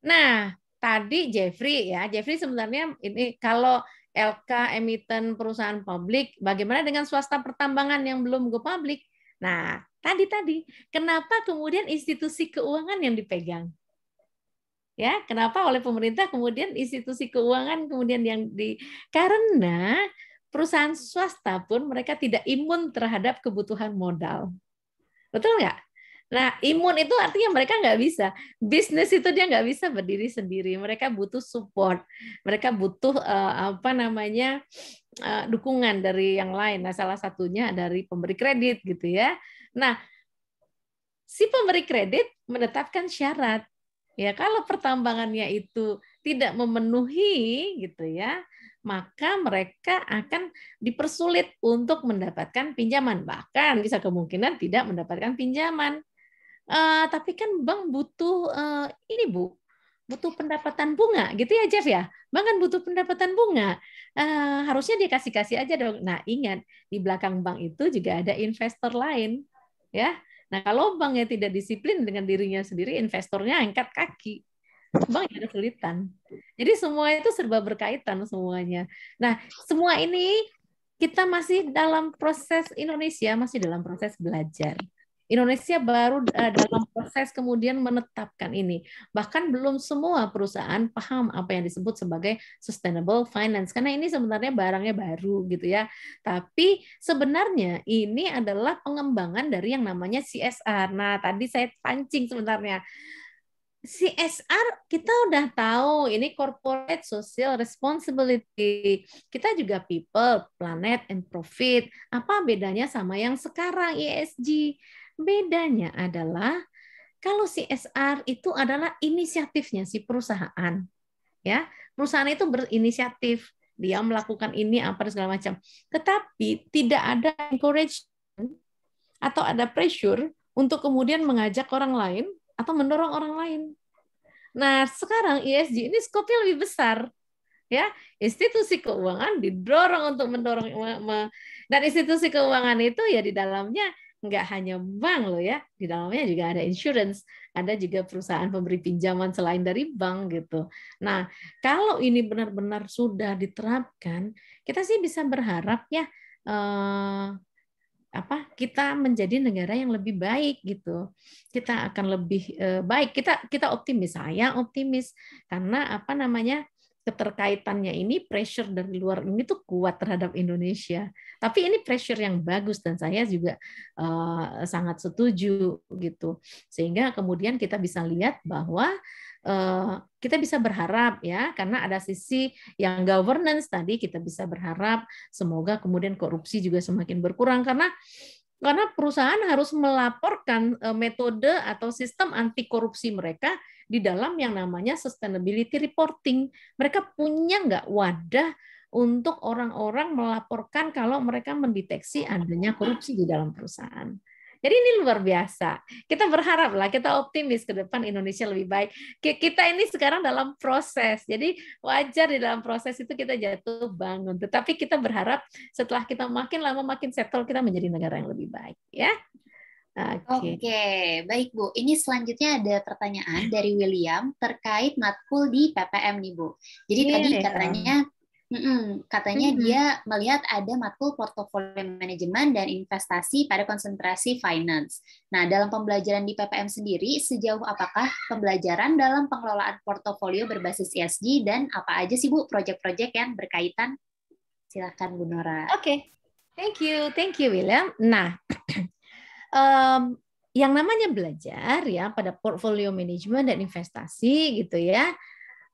Nah tadi Jeffrey ya Jeffrey sebenarnya ini kalau LK emiten perusahaan publik, bagaimana dengan swasta pertambangan yang belum go publik? Nah, Tadi tadi, kenapa kemudian institusi keuangan yang dipegang? Ya, kenapa oleh pemerintah kemudian institusi keuangan kemudian yang di karena perusahaan swasta pun mereka tidak imun terhadap kebutuhan modal. Betul nggak? Nah, imun itu artinya mereka nggak bisa. Bisnis itu dia nggak bisa berdiri sendiri. Mereka butuh support. Mereka butuh uh, apa namanya uh, dukungan dari yang lain. Nah, salah satunya dari pemberi kredit gitu ya. Nah, si pemberi kredit menetapkan syarat. Ya, kalau pertambangannya itu tidak memenuhi gitu ya, maka mereka akan dipersulit untuk mendapatkan pinjaman, bahkan bisa kemungkinan tidak mendapatkan pinjaman. Uh, tapi kan bank butuh uh, ini bu, butuh pendapatan bunga gitu ya Jeff ya bank kan butuh pendapatan bunga uh, harusnya dia kasih kasih aja dong nah ingat di belakang bank itu juga ada investor lain ya. Nah, kalau banknya tidak disiplin dengan dirinya sendiri, investornya angkat kaki. Bank ada kesulitan. Jadi semua itu serba berkaitan semuanya. Nah, semua ini kita masih dalam proses Indonesia masih dalam proses belajar. Indonesia baru eh, dalam proses kemudian menetapkan ini. Bahkan belum semua perusahaan paham apa yang disebut sebagai sustainable finance karena ini sebenarnya barangnya baru gitu ya. Tapi sebenarnya ini adalah pengembangan dari yang namanya CSR. Nah, tadi saya pancing sebenarnya. CSR kita udah tahu ini corporate social responsibility. Kita juga people, planet and profit. Apa bedanya sama yang sekarang ESG? Bedanya adalah kalau CSR itu adalah inisiatifnya si perusahaan. Ya, perusahaan itu berinisiatif, dia melakukan ini apa dan segala macam. Tetapi tidak ada encourage atau ada pressure untuk kemudian mengajak orang lain atau mendorong orang lain. Nah, sekarang ESG ini skopnya lebih besar. Ya, institusi keuangan didorong untuk mendorong dan institusi keuangan itu ya di dalamnya nggak hanya bank loh ya, di dalamnya juga ada insurance, ada juga perusahaan pemberi pinjaman selain dari bank gitu. Nah, kalau ini benar-benar sudah diterapkan, kita sih bisa berharap ya eh, apa kita menjadi negara yang lebih baik gitu kita akan lebih eh, baik kita kita optimis saya optimis karena apa namanya keterkaitannya ini pressure dari luar ini tuh kuat terhadap Indonesia. Tapi ini pressure yang bagus dan saya juga uh, sangat setuju gitu. Sehingga kemudian kita bisa lihat bahwa uh, kita bisa berharap ya karena ada sisi yang governance tadi kita bisa berharap semoga kemudian korupsi juga semakin berkurang karena karena perusahaan harus melaporkan e, metode atau sistem anti korupsi mereka di dalam yang namanya sustainability reporting. Mereka punya nggak wadah untuk orang-orang melaporkan kalau mereka mendeteksi adanya korupsi di dalam perusahaan. Jadi ini luar biasa. Kita berharap lah, kita optimis ke depan Indonesia lebih baik. Kita ini sekarang dalam proses, jadi wajar di dalam proses itu kita jatuh bangun. Tetapi kita berharap setelah kita makin lama makin settle, kita menjadi negara yang lebih baik, ya. Oke, okay. okay. baik Bu. Ini selanjutnya ada pertanyaan dari William terkait matkul di PPM nih Bu. Jadi yeah, tadi iya. katanya Mm-mm. Katanya mm-hmm. dia melihat ada matkul portofolio manajemen dan investasi pada konsentrasi finance. Nah, dalam pembelajaran di PPM sendiri, sejauh apakah pembelajaran dalam pengelolaan portofolio berbasis ESG dan apa aja sih Bu proyek-proyek yang berkaitan? Silakan Bu Nora. Oke, okay. thank you, thank you William. Nah, um, yang namanya belajar ya pada portfolio manajemen dan investasi gitu ya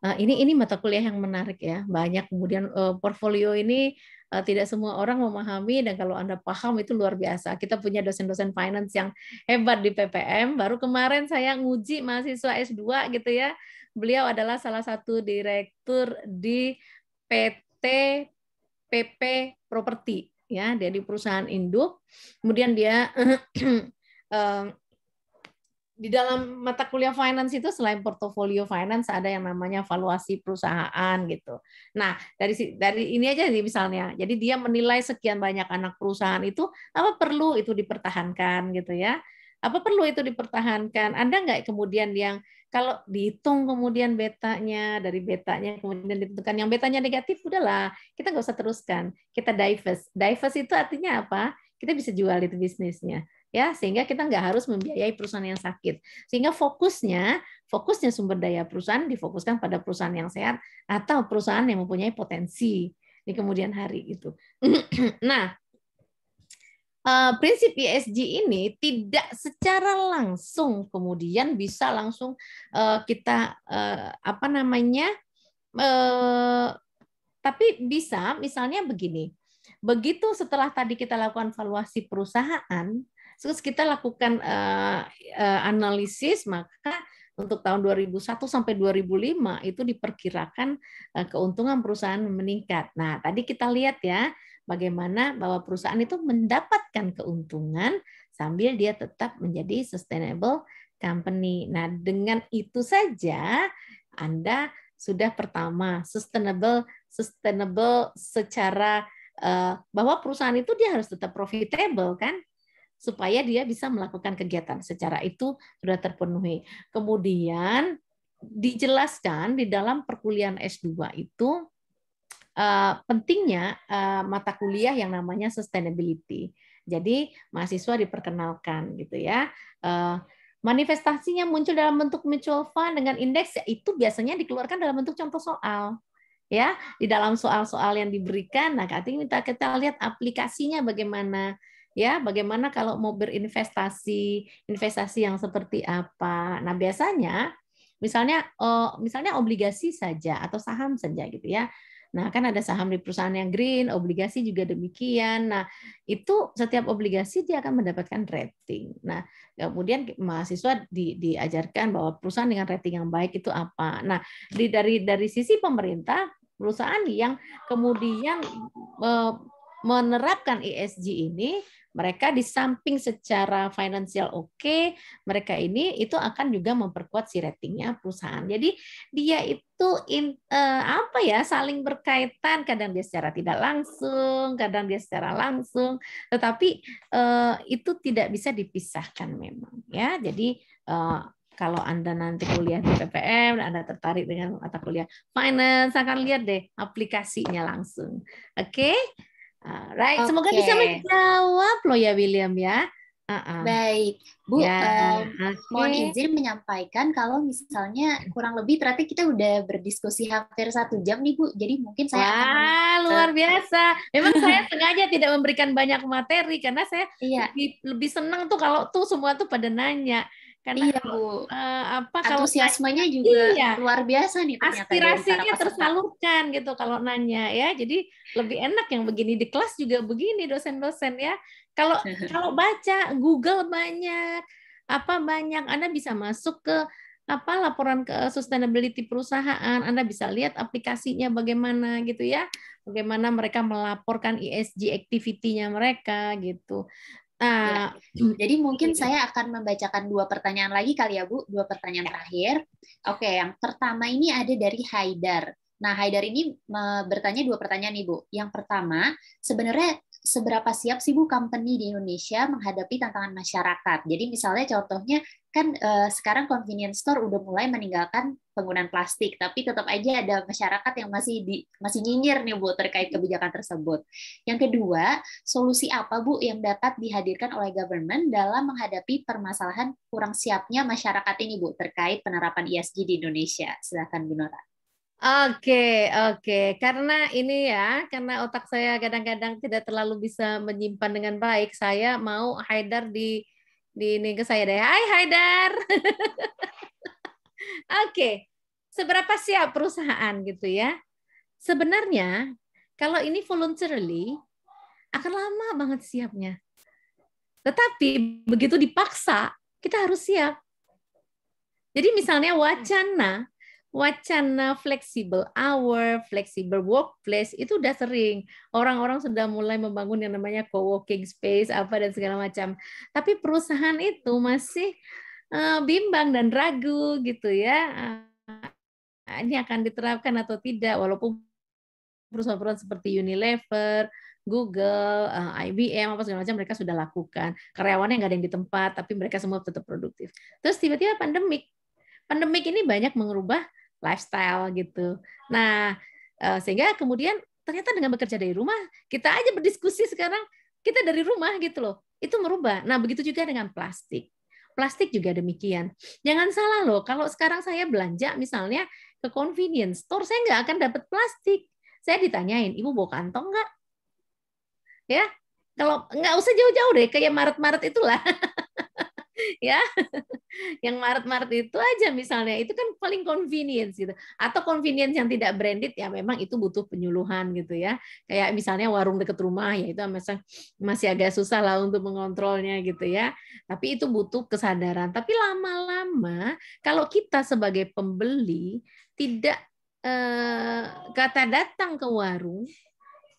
Eh, ini ini mata kuliah yang menarik ya banyak kemudian uh, portfolio ini uh, tidak semua orang memahami dan kalau anda paham itu luar biasa kita punya dosen-dosen finance yang hebat di PPM baru kemarin saya nguji mahasiswa S2 gitu ya beliau adalah salah satu direktur di PT PP Property ya dia di perusahaan induk kemudian dia di dalam mata kuliah finance itu selain portofolio finance ada yang namanya valuasi perusahaan gitu. Nah, dari dari ini aja sih misalnya. Jadi dia menilai sekian banyak anak perusahaan itu apa perlu itu dipertahankan gitu ya. Apa perlu itu dipertahankan? anda nggak kemudian yang kalau dihitung kemudian betanya dari betanya kemudian ditentukan yang betanya negatif udahlah kita nggak usah teruskan kita divest divest itu artinya apa kita bisa jual itu bisnisnya ya sehingga kita nggak harus membiayai perusahaan yang sakit sehingga fokusnya fokusnya sumber daya perusahaan difokuskan pada perusahaan yang sehat atau perusahaan yang mempunyai potensi di kemudian hari itu nah eh, prinsip ESG ini tidak secara langsung kemudian bisa langsung eh, kita eh, apa namanya tapi bisa misalnya begini begitu setelah tadi kita lakukan valuasi perusahaan Terus kita lakukan eh, eh, analisis, maka untuk tahun 2001 sampai 2005 itu diperkirakan eh, keuntungan perusahaan meningkat. Nah, tadi kita lihat ya bagaimana bahwa perusahaan itu mendapatkan keuntungan sambil dia tetap menjadi sustainable company. Nah, dengan itu saja Anda sudah pertama sustainable sustainable secara bahwa perusahaan itu dia harus tetap profitable kan supaya dia bisa melakukan kegiatan secara itu sudah terpenuhi. Kemudian dijelaskan di dalam perkuliahan S2 itu eh, pentingnya eh, mata kuliah yang namanya sustainability. Jadi mahasiswa diperkenalkan gitu ya. Eh, manifestasinya muncul dalam bentuk mutual fund dengan indeks ya itu biasanya dikeluarkan dalam bentuk contoh soal ya di dalam soal-soal yang diberikan nah kita kita lihat aplikasinya bagaimana ya bagaimana kalau mau berinvestasi investasi yang seperti apa nah biasanya misalnya eh, misalnya obligasi saja atau saham saja gitu ya Nah, kan ada saham di perusahaan yang green, obligasi juga demikian. Nah, itu setiap obligasi dia akan mendapatkan rating. Nah, kemudian mahasiswa di, diajarkan bahwa perusahaan dengan rating yang baik itu apa. Nah, di, dari dari sisi pemerintah, perusahaan yang kemudian eh, menerapkan ESG ini mereka di samping secara finansial oke, okay, mereka ini itu akan juga memperkuat si ratingnya perusahaan. Jadi dia itu in, uh, apa ya saling berkaitan, kadang dia secara tidak langsung, kadang dia secara langsung, tetapi uh, itu tidak bisa dipisahkan memang ya. Jadi uh, kalau Anda nanti kuliah di PPM Anda tertarik dengan mata kuliah finance, akan lihat deh aplikasinya langsung. Oke. Okay? Ah, right, okay. semoga bisa menjawab lo ya William ya. Uh-uh. Baik, Bu, ya, um, okay. mohon izin menyampaikan kalau misalnya kurang lebih ternyata kita udah berdiskusi hampir satu jam nih Bu, jadi mungkin saya Wah, akan... luar biasa. Memang saya sengaja tidak memberikan banyak materi karena saya iya. lebih, lebih senang tuh kalau tuh semua tuh pada nanya karena iya, Bu. Uh, apa kalau antusiasmenya nanya, juga iya, luar biasa nih ternyata aspirasinya tersalurkan gitu kalau nanya ya jadi lebih enak yang begini di kelas juga begini dosen-dosen ya kalau kalau baca Google banyak apa banyak Anda bisa masuk ke apa laporan ke sustainability perusahaan Anda bisa lihat aplikasinya bagaimana gitu ya bagaimana mereka melaporkan ESG activity-nya mereka gitu Uh, ya. jadi mungkin iya. saya akan membacakan dua pertanyaan lagi kali ya Bu, dua pertanyaan iya. terakhir. Oke, yang pertama ini ada dari Haidar. Nah, Haidar ini bertanya dua pertanyaan nih Bu. Yang pertama, sebenarnya seberapa siap sih Bu company di Indonesia menghadapi tantangan masyarakat. Jadi misalnya contohnya kan uh, sekarang convenience store udah mulai meninggalkan penggunaan plastik, tapi tetap aja ada masyarakat yang masih di, masih nyinyir nih Bu terkait kebijakan tersebut. Yang kedua, solusi apa Bu yang dapat dihadirkan oleh government dalam menghadapi permasalahan kurang siapnya masyarakat ini Bu terkait penerapan ESG di Indonesia? Silakan Bu Nora. Oke, oke. Karena ini ya, karena otak saya kadang-kadang tidak terlalu bisa menyimpan dengan baik, saya mau Haidar di di ini ke saya deh. Hai Haidar. oke. Seberapa siap perusahaan gitu ya? Sebenarnya kalau ini voluntarily akan lama banget siapnya. Tetapi begitu dipaksa, kita harus siap. Jadi misalnya wacana wacana flexible hour, flexible workplace itu udah sering. Orang-orang sudah mulai membangun yang namanya co-working space apa dan segala macam. Tapi perusahaan itu masih eh, bimbang dan ragu gitu ya. Ah, ini akan diterapkan atau tidak walaupun perusahaan-perusahaan seperti Unilever, Google, eh, IBM, apa segala macam mereka sudah lakukan. Karyawannya nggak ada yang di tempat, tapi mereka semua tetap produktif. Terus tiba-tiba pandemik. Pandemik ini banyak mengubah lifestyle gitu. Nah, eh, sehingga kemudian ternyata dengan bekerja dari rumah, kita aja berdiskusi sekarang kita dari rumah gitu loh. Itu merubah. Nah, begitu juga dengan plastik. Plastik juga demikian. Jangan salah loh, kalau sekarang saya belanja misalnya ke convenience store, saya nggak akan dapat plastik. Saya ditanyain, ibu bawa kantong nggak? Ya, kalau nggak usah jauh-jauh deh, kayak Maret-Maret itulah. ya yang Maret-Maret itu aja misalnya itu kan paling convenience gitu atau convenience yang tidak branded ya memang itu butuh penyuluhan gitu ya kayak misalnya warung dekat rumah ya itu masih masih agak susah lah untuk mengontrolnya gitu ya tapi itu butuh kesadaran tapi lama-lama kalau kita sebagai pembeli tidak eh, kata datang ke warung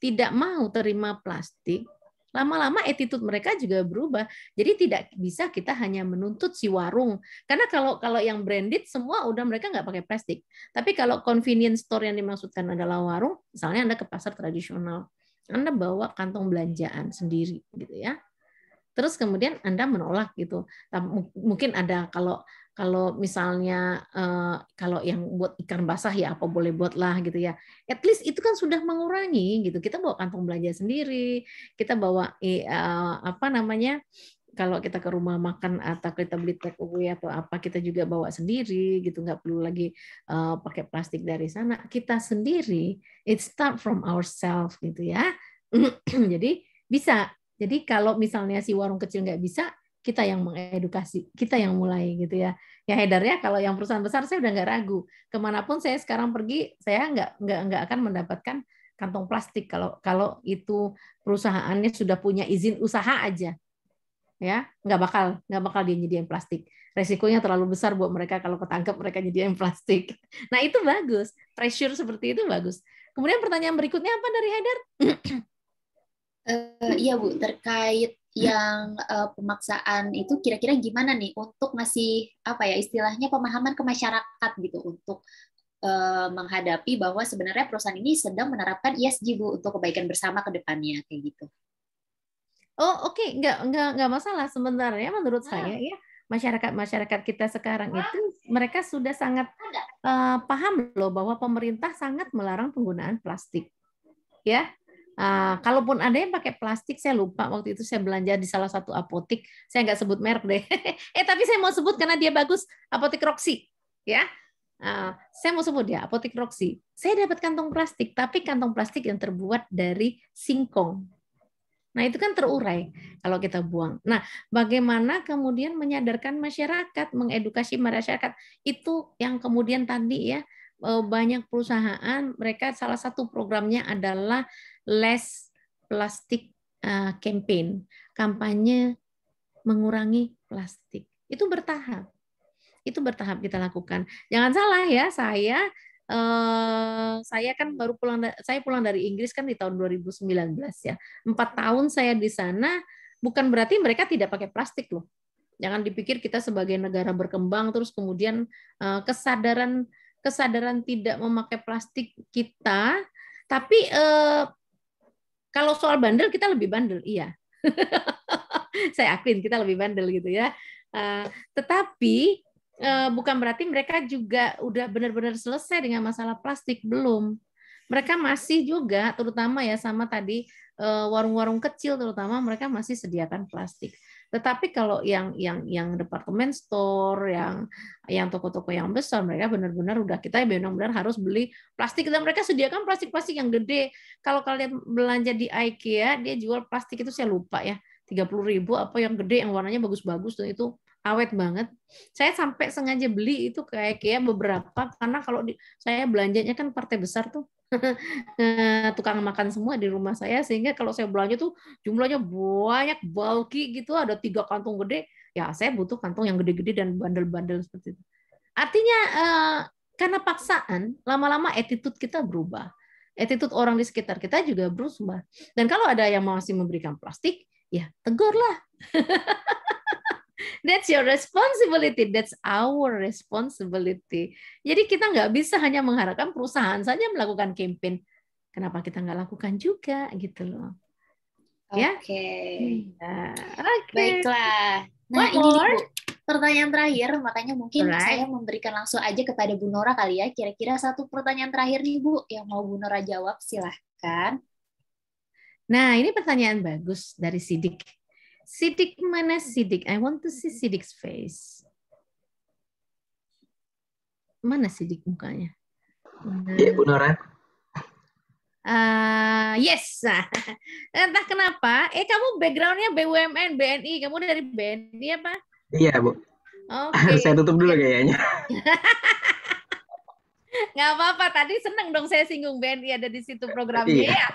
tidak mau terima plastik lama-lama attitude mereka juga berubah. Jadi tidak bisa kita hanya menuntut si warung. Karena kalau kalau yang branded semua udah mereka nggak pakai plastik. Tapi kalau convenience store yang dimaksudkan adalah warung, misalnya Anda ke pasar tradisional, Anda bawa kantong belanjaan sendiri gitu ya. Terus kemudian Anda menolak gitu. Mungkin ada kalau kalau misalnya uh, kalau yang buat ikan basah ya apa boleh buat lah gitu ya. At least itu kan sudah mengurangi gitu. Kita bawa kantong belanja sendiri, kita bawa uh, apa namanya kalau kita ke rumah makan atau kita beli take away atau apa kita juga bawa sendiri gitu nggak perlu lagi uh, pakai plastik dari sana kita sendiri it start from ourselves gitu ya jadi bisa jadi kalau misalnya si warung kecil nggak bisa kita yang mengedukasi, kita yang mulai gitu ya. Ya ya kalau yang perusahaan besar saya udah nggak ragu, kemanapun saya sekarang pergi saya nggak nggak nggak akan mendapatkan kantong plastik kalau kalau itu perusahaannya sudah punya izin usaha aja, ya nggak bakal nggak bakal dia nyediain plastik. Resikonya terlalu besar buat mereka kalau ketangkep mereka nyediain plastik. Nah itu bagus, pressure seperti itu bagus. Kemudian pertanyaan berikutnya apa dari Heather? Uh, eh, iya Bu, terkait yang uh, pemaksaan itu kira-kira gimana nih untuk masih apa ya istilahnya pemahaman ke masyarakat gitu untuk uh, menghadapi bahwa sebenarnya perusahaan ini sedang menerapkan ESG bu untuk kebaikan bersama ke depannya kayak gitu. Oh oke okay. nggak nggak nggak masalah sebenarnya menurut nah. saya ya masyarakat masyarakat kita sekarang itu nah. mereka sudah sangat uh, paham loh bahwa pemerintah sangat melarang penggunaan plastik ya kalau eh, kalaupun ada yang pakai plastik, saya lupa waktu itu saya belanja di salah satu apotik. Saya nggak sebut merek deh. eh tapi saya mau sebut karena dia bagus. Apotik Roxy, ya. Uh, saya mau sebut dia ya, apotik Roxy. Saya dapat kantong plastik, tapi kantong plastik yang terbuat dari singkong. Nah, itu kan terurai kalau kita buang. Nah, bagaimana kemudian menyadarkan masyarakat, mengedukasi masyarakat, itu yang kemudian tadi ya, Eh, banyak perusahaan mereka salah satu programnya adalah less plastic eh, campaign, kampanye mengurangi plastik. Itu bertahap. Itu bertahap kita lakukan. Jangan salah ya, saya eh, saya kan baru pulang saya pulang dari Inggris kan di tahun 2019 ya. Empat tahun saya di sana bukan berarti mereka tidak pakai plastik loh. Jangan dipikir kita sebagai negara berkembang terus kemudian kesadaran kesadaran tidak memakai plastik kita, tapi eh, kalau soal bandel kita lebih bandel, iya. Saya akuin kita lebih bandel gitu ya. Eh, tetapi eh, bukan berarti mereka juga udah benar-benar selesai dengan masalah plastik belum mereka masih juga terutama ya sama tadi eh, warung-warung kecil terutama mereka masih sediakan plastik. Tetapi kalau yang yang yang departemen store, yang yang toko-toko yang besar, mereka benar-benar udah kita benar-benar harus beli plastik dan mereka sediakan plastik-plastik yang gede. Kalau kalian belanja di IKEA, dia jual plastik itu saya lupa ya, 30 ribu apa yang gede yang warnanya bagus-bagus dan itu awet banget. Saya sampai sengaja beli itu ke IKEA beberapa karena kalau di, saya belanjanya kan partai besar tuh Eh, tukang makan semua di rumah saya sehingga kalau saya belanja tuh jumlahnya banyak bulky gitu ada tiga kantong gede ya saya butuh kantong yang gede-gede dan bandel-bandel seperti itu artinya eh, karena paksaan lama-lama attitude kita berubah attitude orang di sekitar kita juga berubah dan kalau ada yang masih memberikan plastik ya tegurlah That's your responsibility. That's our responsibility. Jadi kita nggak bisa hanya mengharapkan perusahaan saja melakukan campaign. Kenapa kita nggak lakukan juga gitu loh? Ya? Oke. Okay. Ya. Okay. Baiklah. Nah, What ini more? pertanyaan terakhir, makanya mungkin right. saya memberikan langsung aja kepada Bu Nora kali ya. Kira-kira satu pertanyaan terakhir nih Bu, yang mau Bu Nora jawab silahkan. Nah, ini pertanyaan bagus dari Sidik. Sidik mana Sidik? I want to see Sidik's face. Mana Sidik mukanya? Iya, Bu Nora. Uh, ah, yes. Entah kenapa. Eh, kamu backgroundnya BUMN, BNI. Kamu dari BNI apa? Iya, Bu. Oke. Okay. Saya tutup dulu kayaknya. Nggak apa-apa, tadi seneng dong saya singgung BNI ada di situ programnya. Iya. Ya.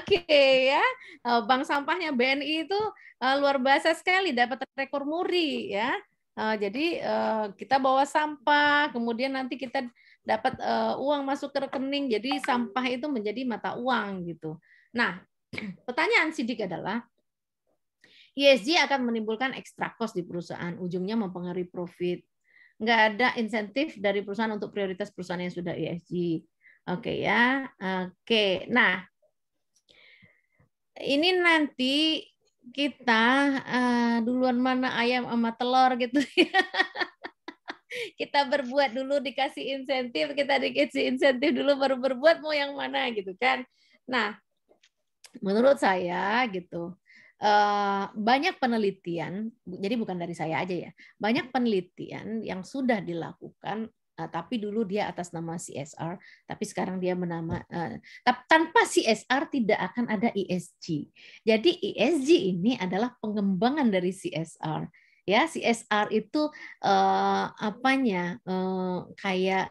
Oke okay, ya, eh, bank sampahnya BNI itu uh, luar biasa sekali, dapat rekor muri ya. Uh, jadi uh, kita bawa sampah, kemudian nanti kita dapat uh, uang masuk ke rekening, jadi sampah itu menjadi mata uang gitu. Nah, pertanyaan sidik adalah, ESG akan menimbulkan ekstra cost di perusahaan, ujungnya mempengaruhi profit nggak ada insentif dari perusahaan untuk prioritas perusahaan yang sudah ESG. Oke okay, ya. Oke. Okay. Nah, ini nanti kita uh, duluan mana ayam sama telur gitu ya. kita berbuat dulu dikasih insentif, kita dikasih insentif dulu baru berbuat mau yang mana gitu kan. Nah, menurut saya gitu Eh, banyak penelitian, jadi bukan dari saya aja ya, banyak penelitian yang sudah dilakukan, eh, tapi dulu dia atas nama CSR, tapi sekarang dia menama eh, tanpa CSR tidak akan ada ESG. Jadi ESG ini adalah pengembangan dari CSR. Ya, CSR itu uh, apanya? Uh, kayak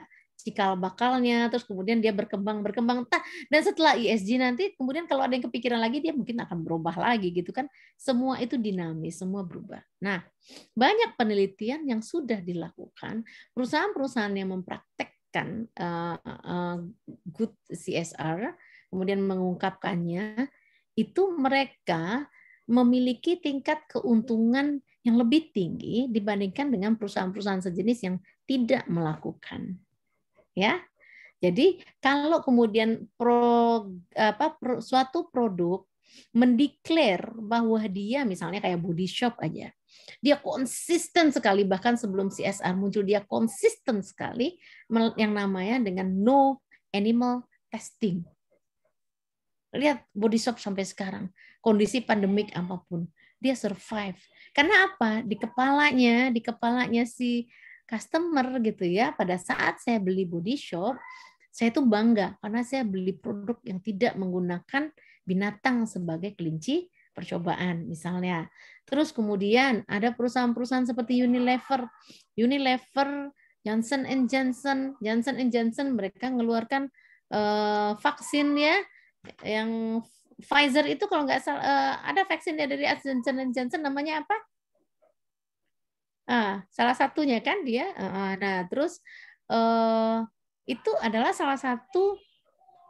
cikal bakalnya terus kemudian dia berkembang berkembang entah. dan setelah ISG e nanti kemudian kalau ada yang kepikiran lagi dia mungkin akan berubah lagi gitu kan semua itu dinamis semua berubah nah banyak penelitian yang sudah dilakukan perusahaan-perusahaan yang mempraktekkan uh, uh, good CSR kemudian mengungkapkannya itu mereka memiliki tingkat keuntungan yang lebih tinggi dibandingkan dengan perusahaan-perusahaan sejenis yang tidak melakukan ya. Jadi kalau kemudian pro, apa, pro, suatu produk mendeklar bahwa dia misalnya kayak body shop aja, dia konsisten sekali bahkan sebelum CSR muncul dia konsisten sekali yang namanya dengan no animal testing. Lihat body shop sampai sekarang kondisi pandemik apapun dia survive. Karena apa? Di kepalanya, di kepalanya si customer gitu ya pada saat saya beli body shop saya tuh bangga karena saya beli produk yang tidak menggunakan binatang sebagai kelinci percobaan misalnya terus kemudian ada perusahaan-perusahaan seperti Unilever Unilever Johnson and Johnson Johnson and Johnson mereka mengeluarkan uh, eh, vaksin ya yang Pfizer itu kalau nggak salah uh, ada vaksin dari Johnson and Johnson namanya apa Ah, salah satunya kan dia. Ah, ah. nah, terus eh, itu adalah salah satu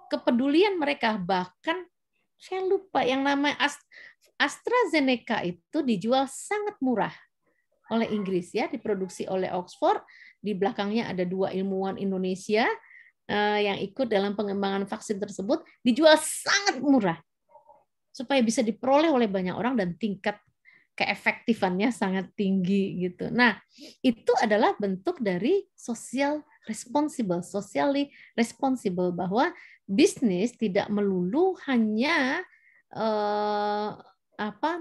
kepedulian mereka. Bahkan saya lupa yang namanya AstraZeneca itu dijual sangat murah oleh Inggris ya, diproduksi oleh Oxford. Di belakangnya ada dua ilmuwan Indonesia eh, yang ikut dalam pengembangan vaksin tersebut dijual sangat murah supaya bisa diperoleh oleh banyak orang dan tingkat keefektifannya sangat tinggi gitu. Nah, itu adalah bentuk dari sosial responsible, socially responsible bahwa bisnis tidak melulu hanya eh, apa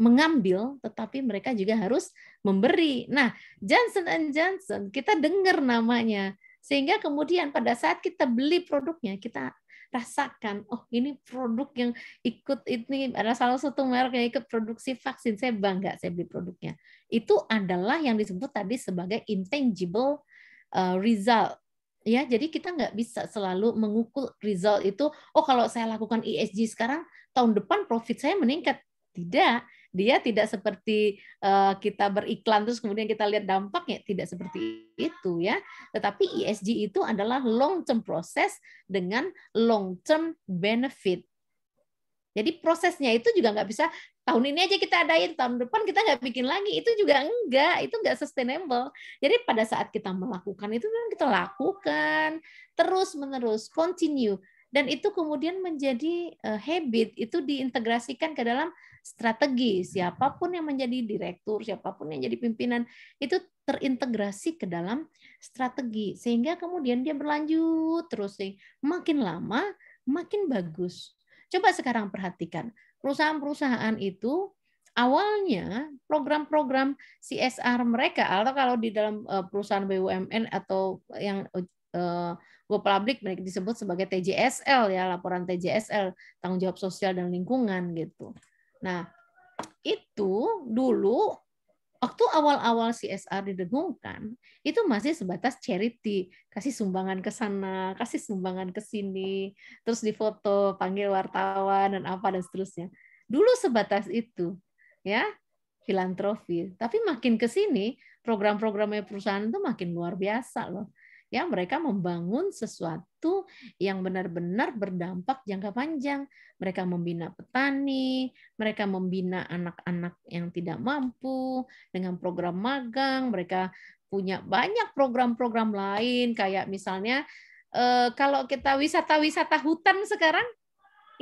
mengambil tetapi mereka juga harus memberi. Nah, Johnson and Johnson kita dengar namanya sehingga kemudian pada saat kita beli produknya kita rasakan oh ini produk yang ikut ini ada salah satu merek yang ikut produksi vaksin saya bangga saya beli produknya itu adalah yang disebut tadi sebagai intangible eh, result ya jadi kita nggak bisa selalu mengukur result itu oh kalau saya lakukan ESG sekarang tahun depan profit saya meningkat tidak dia tidak seperti uh, kita beriklan terus kemudian kita lihat dampaknya tidak seperti itu ya. Tetapi ESG itu adalah long term proses dengan long term benefit. Jadi prosesnya itu juga nggak bisa tahun ini aja kita adain, tahun depan kita nggak bikin lagi. Itu juga enggak, itu nggak sustainable. Jadi pada saat kita melakukan itu kan kita lakukan terus-menerus, continue. Dan itu kemudian menjadi eh, habit, itu diintegrasikan ke dalam strategi, siapapun yang menjadi direktur, siapapun yang jadi pimpinan, itu terintegrasi ke dalam strategi. Sehingga kemudian dia berlanjut terus. Makin lama, makin bagus. Coba sekarang perhatikan, perusahaan-perusahaan itu awalnya program-program CSR mereka atau kalau di dalam eh, perusahaan BUMN atau yang eh, go public mereka disebut sebagai TJSL ya laporan TJSL tanggung jawab sosial dan lingkungan gitu. Nah, itu dulu waktu awal-awal CSR didengungkan itu masih sebatas charity kasih sumbangan ke sana kasih sumbangan ke sini terus difoto panggil wartawan dan apa dan seterusnya dulu sebatas itu ya filantropi tapi makin ke sini program-programnya perusahaan itu makin luar biasa loh ya mereka membangun sesuatu yang benar-benar berdampak jangka panjang. Mereka membina petani, mereka membina anak-anak yang tidak mampu dengan program magang, mereka punya banyak program-program lain kayak misalnya eh, kalau kita wisata-wisata hutan sekarang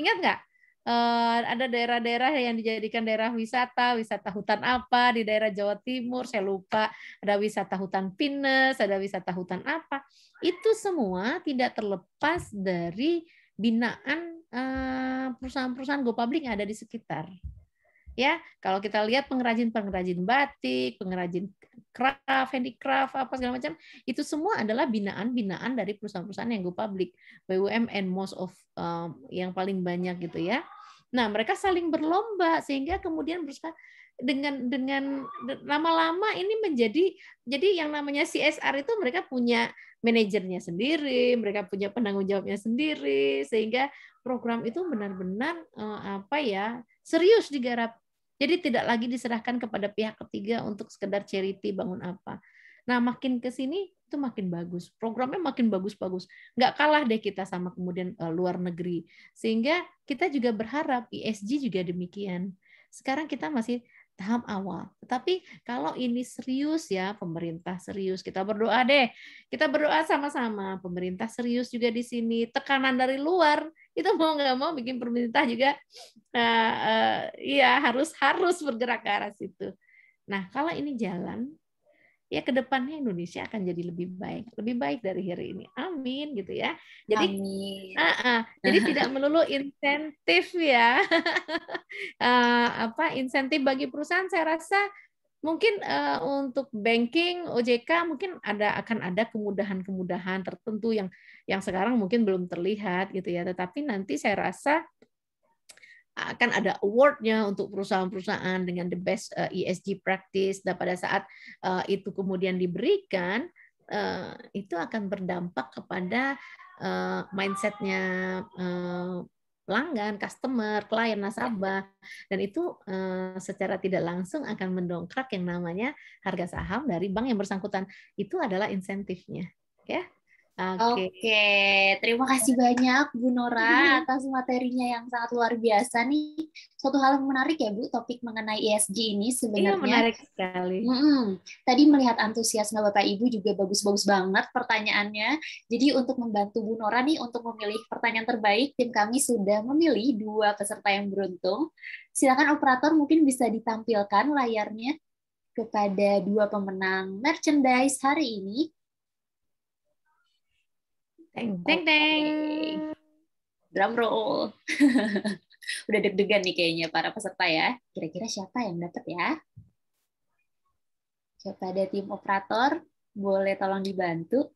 ingat nggak Eh, ada daerah-daerah yang dijadikan daerah wisata, wisata hutan apa di daerah Jawa Timur, saya lupa, ada wisata hutan pinus, ada wisata hutan apa. Itu semua tidak terlepas dari binaan eh, perusahaan-perusahaan go public yang ada di sekitar. Ya, kalau kita lihat pengrajin-pengrajin batik, pengrajin craft, handicraft, apa segala macam, itu semua adalah binaan-binaan dari perusahaan-perusahaan yang go public, BUMN most of um, yang paling banyak gitu ya. Nah, mereka saling berlomba sehingga kemudian berusaha dengan dengan lama-lama ini menjadi jadi yang namanya CSR itu mereka punya manajernya sendiri, mereka punya penanggung jawabnya sendiri sehingga program itu benar-benar eh, apa ya serius digarap. Jadi tidak lagi diserahkan kepada pihak ketiga untuk sekedar charity bangun apa. Nah, makin ke sini itu makin bagus. Programnya makin bagus-bagus. Nggak kalah deh kita sama kemudian eh, luar negeri. Sehingga kita juga berharap ESG juga demikian. Sekarang kita masih tahap awal. Tetapi kalau ini serius ya, pemerintah serius. Kita berdoa deh. Kita berdoa sama-sama. Pemerintah serius juga di sini. Tekanan dari luar itu mau nggak mau bikin pemerintah juga uh, uh, ya harus harus bergerak ke arah situ. Nah kalau ini jalan, ya ke depannya Indonesia akan jadi lebih baik, lebih baik dari hari ini. Amin gitu ya. Jadi, Amin. Uh -uh, jadi tidak melulu insentif ya. uh, apa insentif bagi perusahaan? Saya rasa mungkin uh, untuk banking OJK mungkin ada akan ada kemudahan-kemudahan tertentu yang yang sekarang mungkin belum terlihat gitu ya. Tetapi nanti saya rasa akan ada awardnya untuk perusahaan-perusahaan dengan the best uh, ESG practice. Dan pada saat uh, itu kemudian diberikan, uh, itu akan berdampak kepada mindsetnya pelanggan, customer, klien, nasabah, dan itu secara tidak langsung akan mendongkrak yang namanya harga saham dari bank yang bersangkutan. Itu adalah insentifnya, ya. Oke, okay. okay. terima kasih banyak Bu Nora atas materinya yang sangat luar biasa nih. Suatu hal yang menarik ya Bu, topik mengenai ESG ini iya, sebenarnya. Iya, menarik sekali. Mm-mm. Tadi melihat antusiasme Bapak Ibu juga bagus-bagus banget pertanyaannya. Jadi untuk membantu Bu Nora nih untuk memilih pertanyaan terbaik, tim kami sudah memilih dua peserta yang beruntung. Silakan operator mungkin bisa ditampilkan layarnya kepada dua pemenang merchandise hari ini Teng teng teng. Drum roll. Udah deg-degan nih kayaknya para peserta ya. Kira-kira siapa yang dapat ya? Siapa ada tim operator? Boleh tolong dibantu?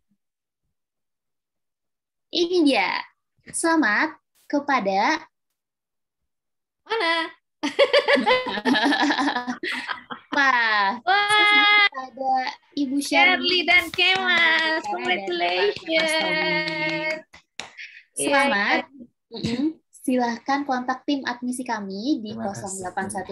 Ini dia. Selamat kepada mana? Wah. Wah. Ada Ibu Shirley dan Kemas. Congratulations. Selamat. Iya. Silahkan kontak tim admisi kami di 0813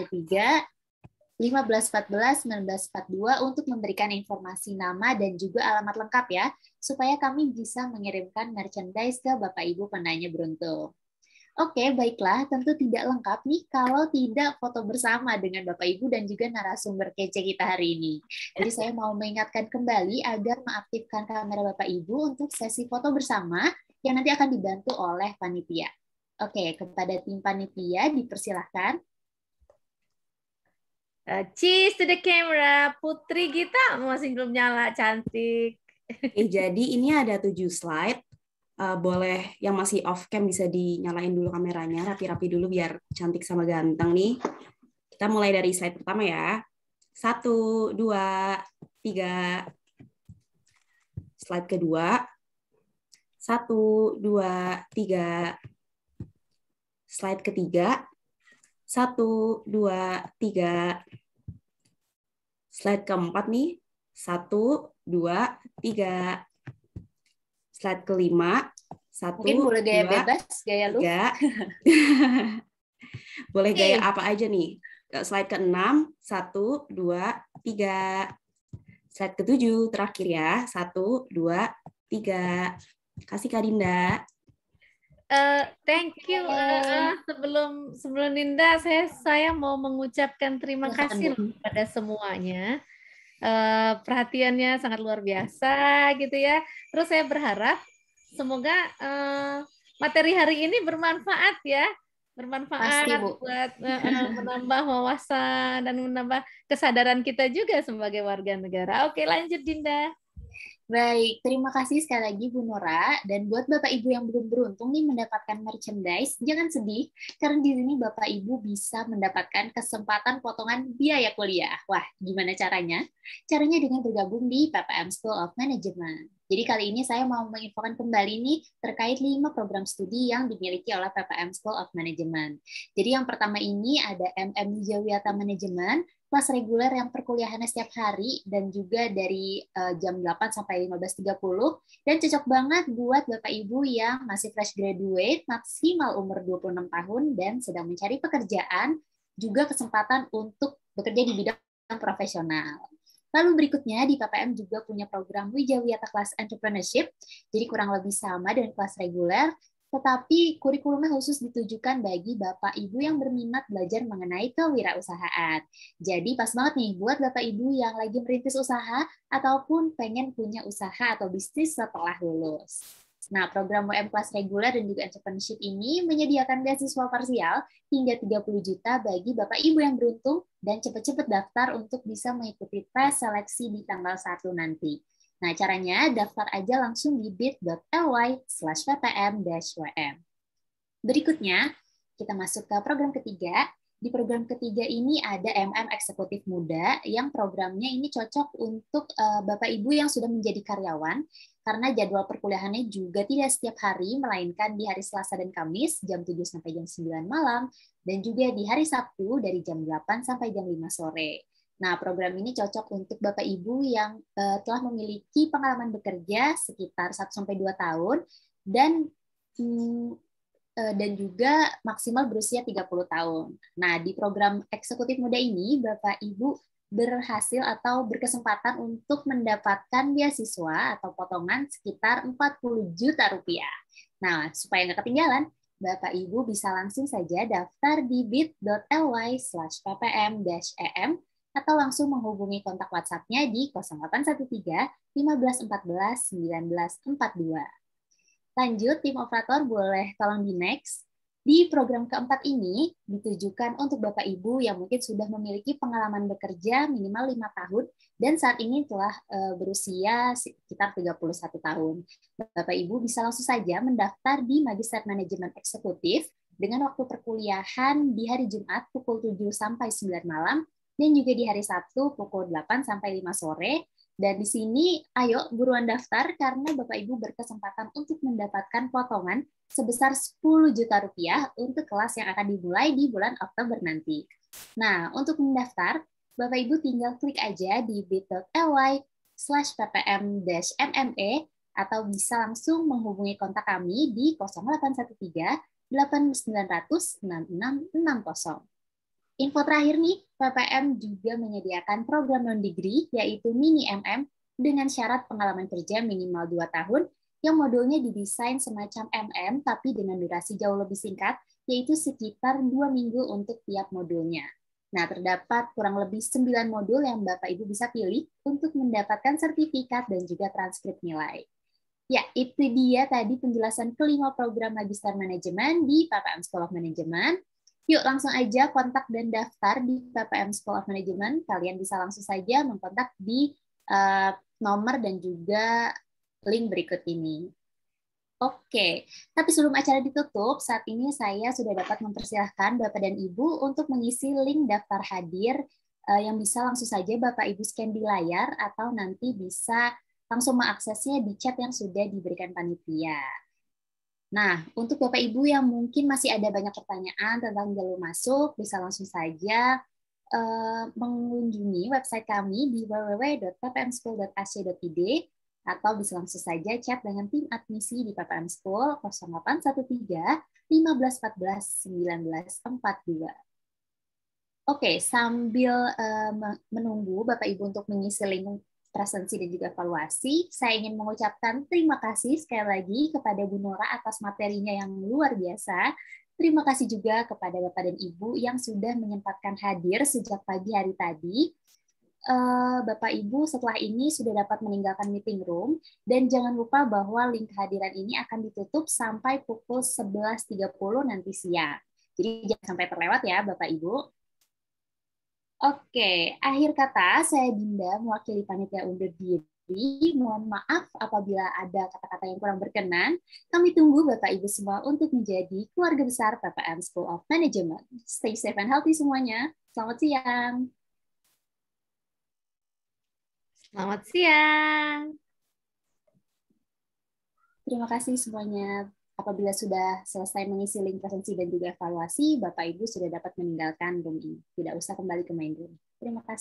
1514 1942 untuk memberikan informasi nama dan juga alamat lengkap ya, supaya kami bisa mengirimkan merchandise ke Bapak Ibu penanya beruntung. Oke, baiklah. Tentu tidak lengkap nih kalau tidak foto bersama dengan Bapak Ibu dan juga narasumber kece kita hari ini. Jadi saya mau mengingatkan kembali agar mengaktifkan kamera Bapak Ibu untuk sesi foto bersama yang nanti akan dibantu oleh panitia. Oke, kepada tim panitia dipersilahkan. Uh, eh, cheese to the camera, Putri Gita masih belum nyala, cantik. Okay, eh, jadi ini ada tujuh slide uh, boleh yang masih off cam bisa dinyalain dulu kameranya, rapi-rapi dulu biar cantik sama ganteng nih. Kita mulai dari slide pertama ya. Satu, dua, tiga. Slide kedua. Satu, dua, tiga. Slide ketiga. Satu, dua, tiga. Slide keempat nih. Satu, dua, tiga slide kelima. Satu, Mungkin boleh gaya dua, bebas, gaya lu. Tiga. boleh okay. gaya apa aja nih? Slide ke-6, satu, dua, tiga. Slide ke-7, terakhir ya. Satu, dua, tiga. Kasih Kak Dinda. Uh, thank you. Uh, sebelum sebelum Dinda, saya saya mau mengucapkan terima kasih kepada semuanya Eh, perhatiannya sangat luar biasa gitu ya. Terus saya berharap semoga uh, materi hari ini bermanfaat ya, bermanfaat Pasti, Bu. buat eh, menambah wawasan dan menambah kesadaran kita juga sebagai warga negara. Oke, lanjut Dinda. Baik, terima kasih sekali lagi Bu Nora. Dan buat Bapak Ibu yang belum beruntung nih mendapatkan merchandise, jangan sedih, karena di sini Bapak Ibu bisa mendapatkan kesempatan potongan biaya kuliah. Wah, gimana caranya? Caranya dengan bergabung di PPM School of Management. Jadi kali ini saya mau menginfokan kembali nih terkait lima program studi yang dimiliki oleh PPM School of Management. Jadi yang pertama ini ada MM Jawiata Management, kelas reguler yang perkuliahannya setiap hari dan juga dari uh, jam 8 sampai 15.30 dan cocok banget buat Bapak Ibu yang masih fresh graduate, maksimal umur 26 tahun dan sedang mencari pekerjaan, juga kesempatan untuk bekerja di bidang profesional. Lalu berikutnya di KPM juga punya program wijaya Kelas Entrepreneurship, jadi kurang lebih sama dengan kelas reguler, tetapi kurikulumnya khusus ditujukan bagi Bapak Ibu yang berminat belajar mengenai kewirausahaan. Jadi pas banget nih buat Bapak Ibu yang lagi merintis usaha ataupun pengen punya usaha atau bisnis setelah lulus. Nah, program UM kelas reguler dan juga entrepreneurship ini menyediakan beasiswa parsial hingga 30 juta bagi Bapak Ibu yang beruntung dan cepat-cepat daftar untuk bisa mengikuti tes seleksi di tanggal 1 nanti. Nah, caranya daftar aja langsung di bit.ly slash ptm-wm. Berikutnya, kita masuk ke program ketiga. Di program ketiga ini ada MM Eksekutif Muda yang programnya ini cocok untuk eh, Bapak Ibu yang sudah menjadi karyawan karena jadwal perkuliahannya juga tidak setiap hari melainkan di hari Selasa dan Kamis jam 7 sampai jam 9 malam dan juga di hari Sabtu dari jam 8 sampai jam 5 sore. Nah, program ini cocok untuk Bapak Ibu yang uh, telah memiliki pengalaman bekerja sekitar 1 sampai 2 tahun dan hmm, dan juga maksimal berusia 30 tahun. Nah, di program eksekutif muda ini, Bapak Ibu berhasil atau berkesempatan untuk mendapatkan beasiswa atau potongan sekitar 40 juta rupiah. Nah, supaya nggak ketinggalan, Bapak Ibu bisa langsung saja daftar di bit.ly ppm-em atau langsung menghubungi kontak WhatsApp-nya di 0813 1514 1942. Lanjut, tim operator boleh tolong di next. Di program keempat ini ditujukan untuk Bapak Ibu yang mungkin sudah memiliki pengalaman bekerja minimal lima tahun dan saat ini telah eh, berusia sekitar 31 tahun. Bapak Ibu bisa langsung saja mendaftar di Magister Manajemen Eksekutif dengan waktu perkuliahan di hari Jumat pukul 7 sampai 9 malam dan juga di hari Sabtu pukul 8 sampai 5 sore. Dan di sini, ayo buruan daftar karena Bapak Ibu berkesempatan untuk mendapatkan potongan sebesar 10 juta rupiah untuk kelas yang akan dimulai di bulan Oktober nanti. Nah, untuk mendaftar, Bapak Ibu tinggal klik aja di bit.ly slash ppm-mme atau bisa langsung menghubungi kontak kami di 0813 8900 6660. Info terakhir nih, PPM juga menyediakan program non-degree yaitu Mini MM dengan syarat pengalaman kerja minimal 2 tahun yang modulnya didesain semacam MM tapi dengan durasi jauh lebih singkat yaitu sekitar 2 minggu untuk tiap modulnya. Nah, terdapat kurang lebih 9 modul yang Bapak Ibu bisa pilih untuk mendapatkan sertifikat dan juga transkrip nilai. Ya, itu dia tadi penjelasan kelima program Magister Manajemen di PPM School of Management. Yuk langsung aja kontak dan daftar di PPM School of Management. Kalian bisa langsung saja mengkontak di uh, nomor dan juga link berikut ini. Oke, tapi sebelum acara ditutup, saat ini saya sudah dapat mempersilahkan Bapak dan Ibu untuk mengisi link daftar hadir uh, yang bisa langsung saja Bapak Ibu scan di layar atau nanti bisa langsung mengaksesnya di chat yang sudah diberikan panitia. Nah, untuk Bapak Ibu yang mungkin masih ada banyak pertanyaan tentang jalur masuk, bisa langsung saja eh, mengunjungi website kami di www.ppmschool.ac.id atau bisa langsung saja chat dengan tim admisi di PPM School 0813 1514 1942. Oke, sambil eh, menunggu Bapak Ibu untuk mengisi link presensi dan juga evaluasi. Saya ingin mengucapkan terima kasih sekali lagi kepada Bu Nora atas materinya yang luar biasa. Terima kasih juga kepada Bapak dan Ibu yang sudah menyempatkan hadir sejak pagi hari tadi. Eh, Bapak Ibu setelah ini sudah dapat meninggalkan meeting room dan jangan lupa bahwa link kehadiran ini akan ditutup sampai pukul 11.30 nanti siang. Jadi jangan sampai terlewat ya Bapak Ibu. Oke, akhir kata saya Dinda mewakili panitia undur diri. Mohon maaf apabila ada kata-kata yang kurang berkenan. Kami tunggu Bapak Ibu semua untuk menjadi keluarga besar PPM School of Management. Stay safe and healthy semuanya. Selamat siang. Selamat siang. Terima kasih semuanya. Apabila sudah selesai mengisi link presensi dan juga evaluasi, Bapak Ibu sudah dapat meninggalkan room ini. Tidak usah kembali ke main room. Terima kasih.